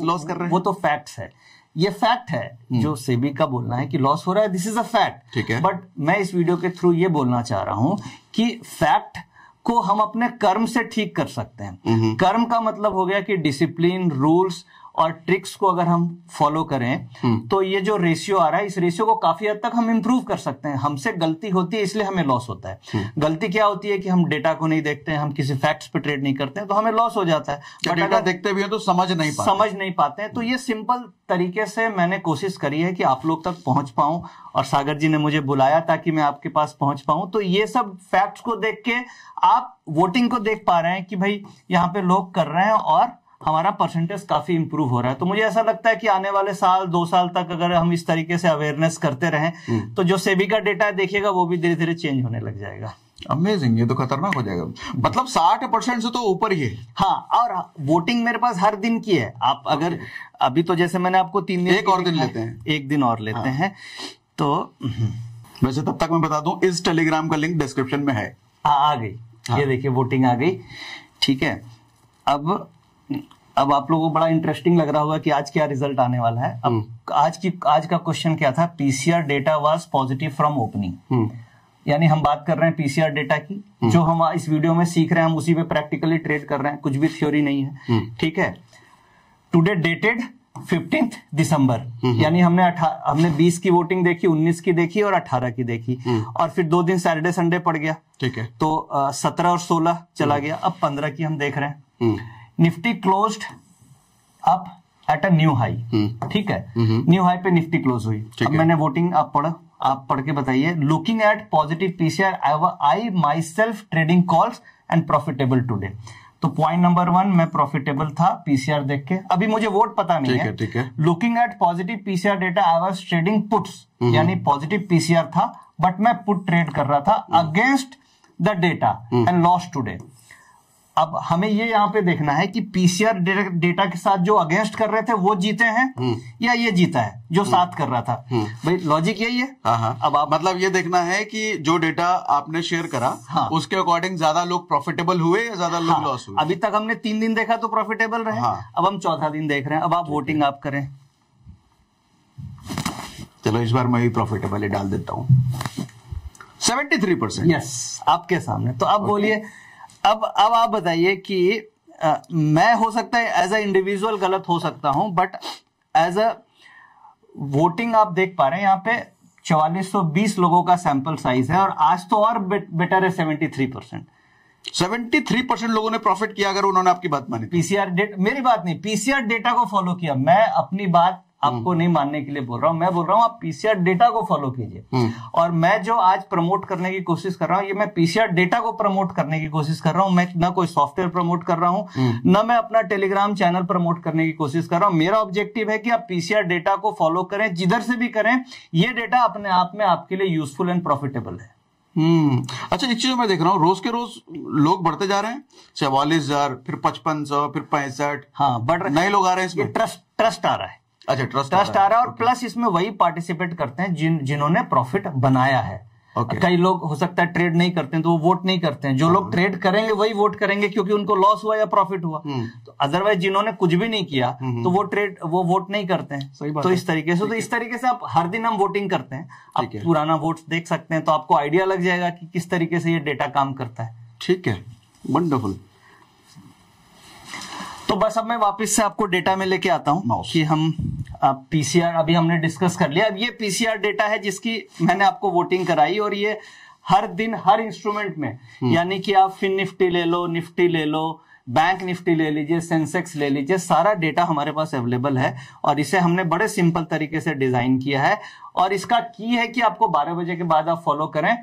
लॉस कर रहे हैं वो तो फैक्ट है ये फैक्ट है हम्म। जो सेबी का बोलना है कि लॉस हो रहा है दिस इज अ फैक्ट ठीक है बट मैं इस वीडियो के थ्रू ये बोलना चाह रहा हूं कि फैक्ट को हम अपने कर्म से ठीक कर सकते हैं हम्म। कर्म का मतलब हो गया कि डिसिप्लिन रूल्स और ट्रिक्स को अगर हम फॉलो करें हम्म। तो ये जो रेशियो आ रहा है इस रेशियो को काफी हद तक हम इम्प्रूव कर सकते हैं हमसे गलती होती है इसलिए हमें लॉस होता है हम्म। गलती क्या होती है कि हम डेटा को नहीं देखते हैं हम किसी फैक्ट्स पे ट्रेड नहीं करते हैं तो हमें लॉस हो जाता है डेटा देखते भी हो तो समझ नहीं पाते समझ नहीं पाते हैं तो ये सिंपल तरीके से मैंने कोशिश करी है कि आप लोग तक पहुंच पाऊं और सागर जी ने मुझे बुलाया ताकि मैं आपके पास पहुंच पाऊं तो ये सब फैक्ट्स को देख के आप वोटिंग को देख पा रहे हैं कि भाई यहाँ पे लोग कर रहे हैं और हमारा परसेंटेज काफी इंप्रूव हो रहा है तो मुझे ऐसा लगता है कि आने वाले साल दो साल तक अगर हम इस तरीके से अवेयरनेस करते रहें हम्म। तो जो सेबी का डेटा देखिएगा वो भी धीरे धीरे चेंज होने लग जाएगा अमेजिंग ये तो खतरनाक हो जाएगा मतलब साठ परसेंट से तो ऊपर ही है हाँ और वोटिंग मेरे पास हर दिन की है आप अगर अभी तो जैसे मैंने आपको तीन दिन एक और दिन लेते हैं एक दिन और लेते हाँ। हैं तो हम्म। वैसे तब तक मैं बता दूं इस टेलीग्राम का लिंक डिस्क्रिप्शन में है आ, हाँ, आ गई हाँ। ये देखिए वोटिंग आ गई ठीक है अब अब आप लोगों को बड़ा इंटरेस्टिंग लग रहा होगा कि आज क्या रिजल्ट आने वाला है अब हम्म। आज की आज का क्वेश्चन क्या था PCR data was positive from opening यानी हम बात कर रहे हैं पीसीआर डेटा की हम्म। जो हम इस वीडियो में सीख रहे हैं हम उसी पे प्रैक्टिकली ट्रेड कर रहे हैं कुछ भी थ्योरी नहीं है हम्म। ठीक है टुडे डेटेड फिफ्टींथ दिसंबर यानी हमने हमने बीस की वोटिंग देखी उन्नीस की देखी और अठारह की देखी और फिर दो दिन सैटरडे संडे पड़ गया ठीक है तो सत्रह और सोलह चला गया अब पंद्रह की हम देख रहे हैं Nifty closed up at a new high ठीक है न्यू हम्म। हाई पे निफ्टी क्लोज हुई अब मैंने वोटिंग आप पढ़ा आप पढ़ के बताइए looking at positive PCR I myself trading calls and profitable today तो पॉइंट नंबर वन मैं प्रॉफिटेबल था पीसीआर देख के अभी मुझे वोट पता नहीं है ठीक है looking at positive PCR data I was trading puts यानी पॉजिटिव पीसीआर था बट मैं पुट ट्रेड कर रहा था against the data and loss today अब हमें ये यहाँ पे देखना है कि पीसीआर डेटा के साथ जो अगेंस्ट कर रहे थे वो जीते हैं हम्म। या ये जीता है जो हम्म। साथ कर रहा था हम्म। भाई लॉजिक यही है हाँ, हाँ। अब आप मतलब ये देखना है कि जो डेटा आपने शेयर करा हाँ। उसके अकॉर्डिंग ज्यादा लोग प्रॉफिटेबल हुए या ज्यादा लोग लॉस हाँ। हुए अभी तक हमने तीन दिन देखा तो प्रॉफिटेबल रहे हाँ। अब हम चौथा दिन देख रहे हैं अब आप वोटिंग आप करें चलो इस बार मैं भी प्रॉफिटेबल डाल देता हूँ सेवेंटी थ्री परसेंट यस आपके सामने तो आप बोलिए अब अब आप बताइए कि आ, मैं हो सकता है एज ए इंडिविजुअल गलत हो सकता हूं बट एज अ वोटिंग आप देख पा रहे हैं यहाँ पे बीस लोगों का सैंपल साइज है और आज तो और बे, बेटर है three percent seventy three percent लोगों ने प्रॉफिट किया अगर उन्होंने आपकी बात मानी पीसीआर तो। डेटा मेरी बात नहीं पीसीआर डेटा को फॉलो किया मैं अपनी बात आपको नहीं मानने के लिए बोल रहा हूँ मैं बोल रहा हूँ आप पीसीआर डेटा को फॉलो कीजिए हम्म। और मैं जो आज प्रमोट करने की कोशिश कर रहा हूँ ये मैं पीसीआर डेटा को प्रमोट करने की कोशिश कर रहा हूँ मैं ना कोई सॉफ्टवेयर प्रमोट कर रहा हूँ हम्म। ना मैं अपना टेलीग्राम चैनल प्रमोट करने की कोशिश कर रहा हूँ मेरा ऑब्जेक्टिव है कि आप पीसीआर डेटा को फॉलो करें जिधर से भी करें ये डेटा अपने आप में आपके लिए यूजफुल एंड प्रॉफिटेबल है हम्म अच्छा एक चीज मैं देख रहा हूँ रोज के रोज लोग बढ़ते जा रहे हैं चवालीस हजार फिर पचपन सौ फिर पैंसठ हाँ बढ़ रहे नए लोग आ रहे हैं इसमें ट्रस्ट ट्रस्ट आ रहा है अच्छा ट्रस्ट ट्रस्ट आ रहा है और प्लस इसमें वही पार्टिसिपेट करते हैं जिन जिन्होंने प्रॉफिट बनाया है Okay. कई लोग हो सकता है ट्रेड नहीं करते हैं तो वो वोट नहीं करते हैं जो लोग ट्रेड hmm. करेंगे वही वोट करेंगे क्योंकि उनको लॉस हुआ या प्रॉफिट हुआ hmm. तो अदरवाइज जिन्होंने कुछ भी नहीं किया hmm, तो वो ट्रेड वो वोट नहीं करते हैं सही बात तो इस तरीके से तो इस तरीके से आप हर दिन हम वोटिंग करते हैं आप पुराना वोट देख सकते हैं तो आपको आइडिया लग जाएगा कि किस तरीके से ये डेटा काम करता है ठीक है वंडरफुल तो बस अब मैं वापस से आपको डेटा में लेके आता हूँ कि हम पीसीआर अभी हमने डिस्कस कर लिया अब ये पीसीआर डेटा है जिसकी मैंने आपको वोटिंग कराई और ये हर दिन हर इंस्ट्रूमेंट में hmm. यानी कि आप फिन निफ्टी ले लो निफ्टी ले लो बैंक निफ्टी ले लीजिए सेंसेक्स ले लीजिए सारा डेटा हमारे पास अवेलेबल है और इसे हमने बड़े सिंपल तरीके से डिजाइन किया है और इसका की है कि आपको बारह बजे के बाद आप फॉलो करें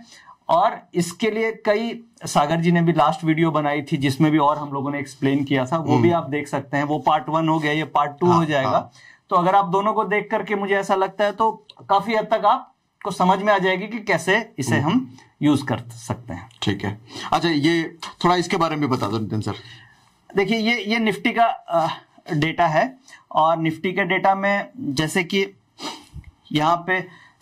और इसके लिए कई सागर जी ने भी लास्ट वीडियो बनाई थी जिसमें भी और हम लोगों ने एक्सप्लेन किया था वो भी हम्म। आप देख सकते हैं वो पार्ट वन हो गया ये पार्ट टू हाँ, हो जाएगा हाँ. तो अगर आप दोनों को देख करके मुझे ऐसा लगता है तो काफी हद तक आपको समझ में आ जाएगी कि कैसे इसे हम्म। हम यूज कर सकते हैं ठीक है अच्छा ये थोड़ा इसके बारे में बता दो नितिन सर देखिए ये ये निफ्टी का डेटा है और निफ्टी के डेटा में जैसे कि यहाँ पे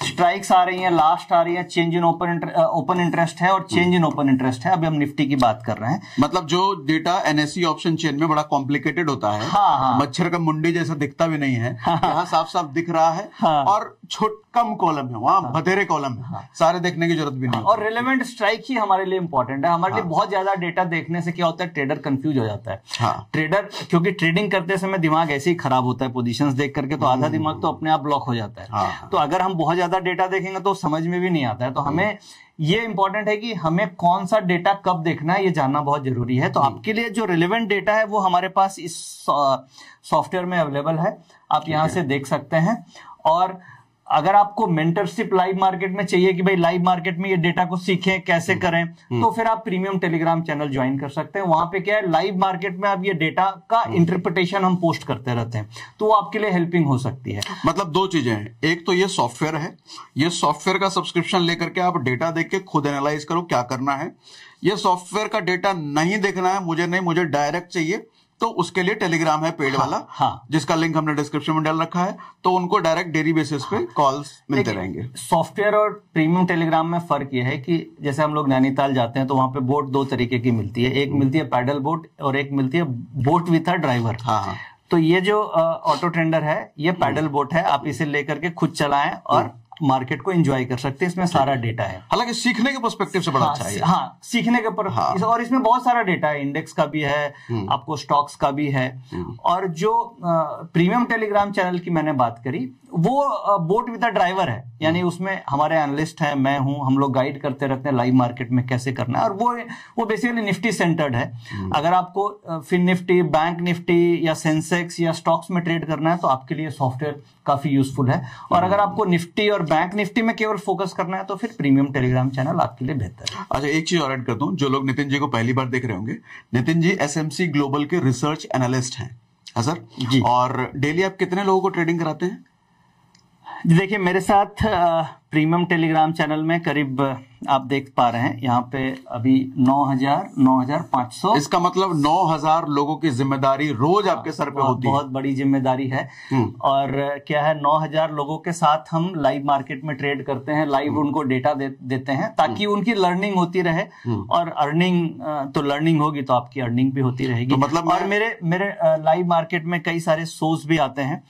स्ट्राइक्स आ रही हैं लास्ट आ रही हैं change in open open interest है और चेंज इन ओपन इंटरेस्ट है अभी हम निफ्टी की बात कर रहे हैं मतलब जो डेटा एनएससी ऑप्शन चेन में बड़ा कॉम्प्लिकेटेड होता है हाँ, हाँ. मच्छर का मुंडी जैसा दिखता भी नहीं है हाँ, हाँ। यहाँ साफ साफ दिख रहा है हाँ, और छोट कम कॉलम है वहाँ हाँ। बधेरे कॉलम है हाँ, सारे देखने की जरूरत भी नहीं और रिलेवेंट स्ट्राइक ही हमारे लिए इंपॉर्टेंट है हमारे लिए हाँ। बहुत ज्यादा डेटा देखने से क्या होता है ट्रेडर कंफ्यूज हो जाता है ट्रेडर क्योंकि ट्रेडिंग करते समय दिमाग ऐसे ही खराब होता है पोजिशन देख करके तो हम्म। आधा दिमाग तो अपने आप ब्लॉक हो जाता है तो अगर हम बहुत ज्यादा ज्यादा डेटा देखेंगे तो समझ में भी नहीं आता है तो हमें ये इंपॉर्टेंट है कि हमें कौन सा डेटा कब देखना है ये जानना बहुत जरूरी है तो आपके लिए जो रिलेवेंट डेटा है वो हमारे पास इस सॉफ्टवेयर में अवेलेबल है आप यहाँ से देख सकते हैं और अगर आपको मेंटरशिप लाइव मार्केट में चाहिए कि भाई लाइव मार्केट में ये डेटा को सीखें कैसे हम्म, करें हम्म। तो फिर आप प्रीमियम टेलीग्राम चैनल ज्वाइन कर सकते हैं वहां पे क्या है लाइव मार्केट में आप ये डेटा का इंटरप्रिटेशन हम्म। हम पोस्ट करते रहते हैं तो वो आपके लिए हेल्पिंग हो सकती है मतलब दो चीजें हैं एक तो ये सॉफ्टवेयर है ये सॉफ्टवेयर का सब्सक्रिप्शन लेकर के आप डेटा देख के खुद एनालाइज करो क्या करना है ये सॉफ्टवेयर का डेटा नहीं देखना है मुझे नहीं मुझे डायरेक्ट चाहिए तो उसके लिए टेलीग्राम है पेड वाला हाँ, हाँ। जिसका लिंक हमने डिस्क्रिप्शन में डाल रखा है तो उनको डायरेक्ट डेली बेसिस पे कॉल्स हाँ। मिलते रहेंगे सॉफ्टवेयर और प्रीमियम टेलीग्राम में फर्क यह है कि जैसे हम लोग नैनीताल जाते हैं तो वहां पे बोट दो तरीके की मिलती है एक हम्म। मिलती है पैडल बोट और एक मिलती है बोट विथ अ ड्राइवर हाँ तो ये जो ऑटो ट्रेंडर है ये पैडल बोट है आप इसे लेकर के खुद चलाएं और हम्म। मार्केट को एंजॉय कर सकते हैं इसमें सारा डेटा है हालांकि सीखने के परस्पेक्टिव से बड़ा हाँ, अच्छा है हाँ सीखने के पर हाँ। इस, और इसमें बहुत सारा डेटा है इंडेक्स का भी है हम्म। आपको स्टॉक्स का भी है हम्म। और जो प्रीमियम टेलीग्राम चैनल की मैंने बात करी वो बोट विद ड्राइवर है हम्म। यानी उसमें हमारे एनालिस्ट है मैं हूं हम लोग गाइड करते रहते हैं लाइव मार्केट में कैसे करना है और वो वो बेसिकली निफ्टी सेंटर्ड है अगर आपको फिन निफ्टी बैंक निफ्टी या सेंसेक्स या स्टॉक्स में ट्रेड करना है तो आपके लिए सॉफ्टवेयर काफी यूजफुल है और अगर आपको निफ्टी और बैंक निफ्टी में केवल फोकस करना है तो फिर प्रीमियम टेलीग्राम चैनल आपके लिए बेहतर है अच्छा एक चीज और ऐड कर दूं जो लोग नितिन जी को पहली बार देख रहे होंगे नितिन जी एस ग्लोबल के रिसर्च एनालिस्ट हैं है हाँ, सर जी और डेली आप कितने लोगों को ट्रेडिंग कराते हैं देखिए मेरे साथ आ, प्रीमियम टेलीग्राम चैनल में करीब आप देख पा रहे हैं यहाँ पे अभी 9000 9500 इसका मतलब 9000 लोगों की जिम्मेदारी रोज हाँ, आपके सर पे होती है बहुत बड़ी जिम्मेदारी है हम्म। और क्या है 9000 लोगों के साथ हम लाइव मार्केट में ट्रेड करते हैं लाइव हम्म। उनको डेटा दे, देते हैं ताकि हम्म। उनकी लर्निंग होती रहे और अर्निंग तो लर्निंग होगी तो आपकी अर्निंग भी होती रहेगी तो मतलब और मेरे मेरे लाइव मार्केट में कई सारे शोज भी आते हैं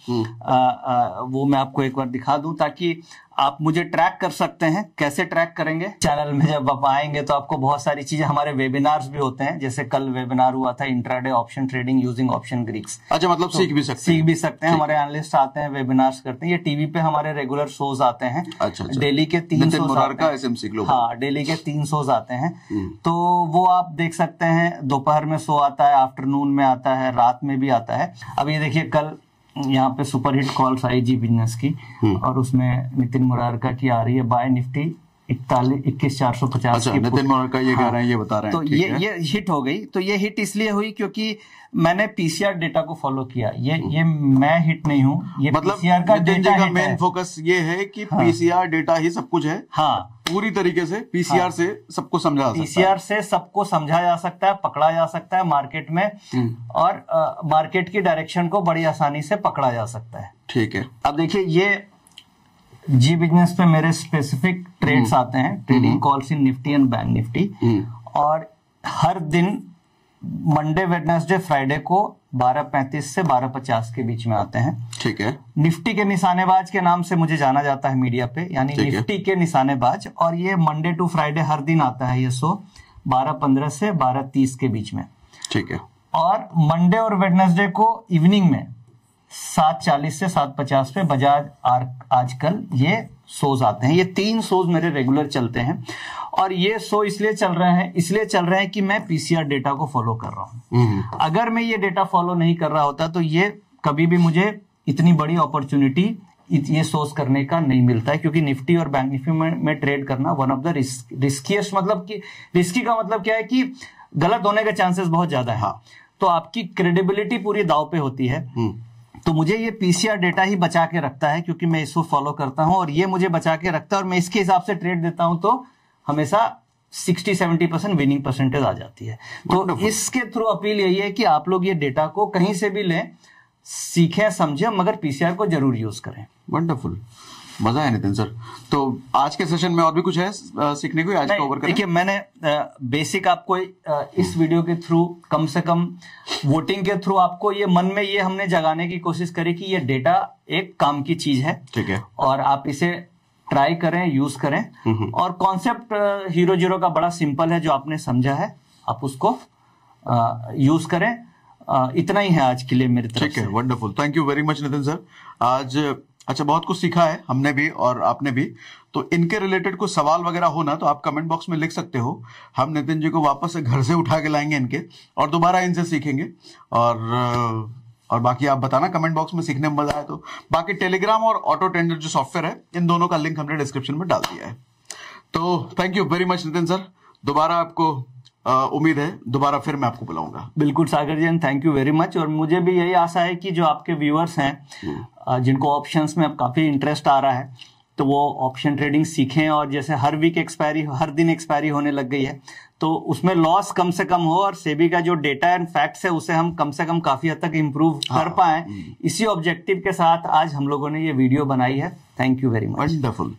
वो मैं आपको एक बार दिखा दूं ताकि आप मुझे ट्रैक कर सकते हैं कैसे ट्रैक करेंगे चैनल में जब आप आएंगे तो आपको बहुत सारी चीजें हमारे वेबिनार्स भी होते हैं जैसे कल वेबिनार हुआ था intraday option trading using option Greeks अच्छा मतलब तो सीख भी सकते सीख भी सकते हैं हमारे एनालिस्ट आते हैं वेबिनार्स करते हैं ये टीवी पे हमारे रेगुलर शोज आते हैं अच्छा, अच्छा, डेली के तीन सौ हाँ डेली के तीन शोज आते हैं हम्म। तो वो आप देख सकते हैं दोपहर में शो आता है आफ्टरनून में आता है रात में भी आता है अब ये देखिए कल यहाँ पे सुपर हिट कॉल्स आई जी बिजनेस की हम्म। और उसमें नितिन मुरारका की आ रही है बाय निफ्टी इकतालीस इक्कीस चार सौ पचास अच्छा, का हाँ। तो ये ये हिट हो गई तो ये हिट इसलिए हुई क्योंकि मैंने पीसीआर डेटा को फॉलो किया ये हम्म। ये मैं हिट नहीं हूँ ये मतलब पीसीआर का डेटा का मेन फोकस ये है कि हाँ, पीसीआर डेटा ही सब कुछ है हाँ पूरी तरीके से पीसीआर हाँ, से सबको समझा जा पीसीआर से सबको समझा जा सकता है पकड़ा जा सकता है मार्केट में हम्म। और मार्केट की डायरेक्शन को बड़ी आसानी से पकड़ा जा सकता है ठीक है अब देखिए ये जी बिजनेस पे मेरे स्पेसिफिक हम्म। ट्रेड्स आते हैं trading hmm. Calls in Nifty and bank Nifty hmm. और हर दिन मंडे वेडनेसडे फ्राइडे को 12:35 से 12:50 के बीच में आते हैं ठीक है निफ्टी के निशानेबाज के नाम से मुझे जाना जाता है मीडिया पे यानी निफ्टी के निशानेबाज और ये मंडे टू फ्राइडे हर दिन आता है ये बारह 12:15 से 12:30 के बीच में ठीक है और मंडे और वेडनेसडे को इवनिंग में सात चालीस से सात पचास पे बजाज आर आजकल ये शोज आते हैं ये तीन शोज मेरे रेगुलर चलते हैं और ये शो इसलिए चल रहे हैं इसलिए चल रहे हैं कि मैं पीसीआर डेटा को फॉलो कर रहा हूँ हम्म। अगर मैं ये डेटा फॉलो नहीं कर रहा होता तो ये कभी भी मुझे इतनी बड़ी अपॉर्चुनिटी ये सोर्स करने का नहीं मिलता है क्योंकि निफ्टी और बैंक निफ्टी में, में ट्रेड करना one of the risk riskiest मतलब कि रिस्की का मतलब क्या है कि गलत होने के चांसेस बहुत ज्यादा है हाँ तो आपकी क्रेडिबिलिटी पूरी दाव पे होती है हम्म। तो मुझे ये पीसीआर डेटा ही बचा के रखता है क्योंकि मैं इसको फॉलो करता हूं और ये मुझे बचा के रखता है और मैं इसके हिसाब से ट्रेड देता हूं तो हमेशा 60 70 परसेंट विनिंग परसेंटेज आ जाती है तो इसके थ्रू अपील यही है कि आप लोग ये डेटा को कहीं से भी लें सीखें समझें मगर पीसीआर को जरूर यूज करें वंडरफुल मजा है नितिन सर तो आज के सेशन में और भी कुछ है सीखने को आज कवर ओवर देखिए मैंने बेसिक आपको इस वीडियो के थ्रू कम से कम वोटिंग के थ्रू आपको ये मन में ये हमने जगाने की कोशिश करी कि ये डेटा एक काम की चीज है ठीक है और आप इसे ट्राई करें यूज करें हम्म, हम्म। और कॉन्सेप्ट हीरो जीरो का बड़ा सिंपल है जो आपने समझा है आप उसको यूज करें इतना ही है आज के लिए मेरे तरफ ठीक है wonderful thank you very much Nitin sir आज अच्छा बहुत कुछ सीखा है हमने भी और आपने भी तो इनके रिलेटेड कुछ सवाल वगैरह हो ना तो आप कमेंट बॉक्स में लिख सकते हो हम नितिन जी को वापस घर से उठा के लाएंगे इनके और दोबारा इनसे सीखेंगे और और बाकी आप बताना कमेंट बॉक्स में सीखने में मजा आए तो बाकी टेलीग्राम और ऑटो टेंडर जो सॉफ्टवेयर है इन दोनों का लिंक हमने डिस्क्रिप्शन में डाल दिया है तो thank you very much Nitin sir दोबारा आपको उम्मीद है दोबारा फिर मैं आपको बुलाऊंगा बिल्कुल Sagar ji thank you very much और मुझे भी यही आशा है कि जो आपके व्यूअर्स हैं हम्म। जिनको ऑप्शंस में अब काफ़ी इंटरेस्ट आ रहा है तो वो ऑप्शन ट्रेडिंग सीखें और जैसे हर वीक एक्सपायरी हर दिन एक्सपायरी होने लग गई है तो उसमें लॉस कम से कम हो और सेबी का जो डेटा एंड फैक्ट्स है उसे हम कम से कम काफी हद तक इम्प्रूव हाँ, कर पाए हम्म। इसी ऑब्जेक्टिव के साथ आज हम लोगों ने ये वीडियो बनाई है thank you very much wonderful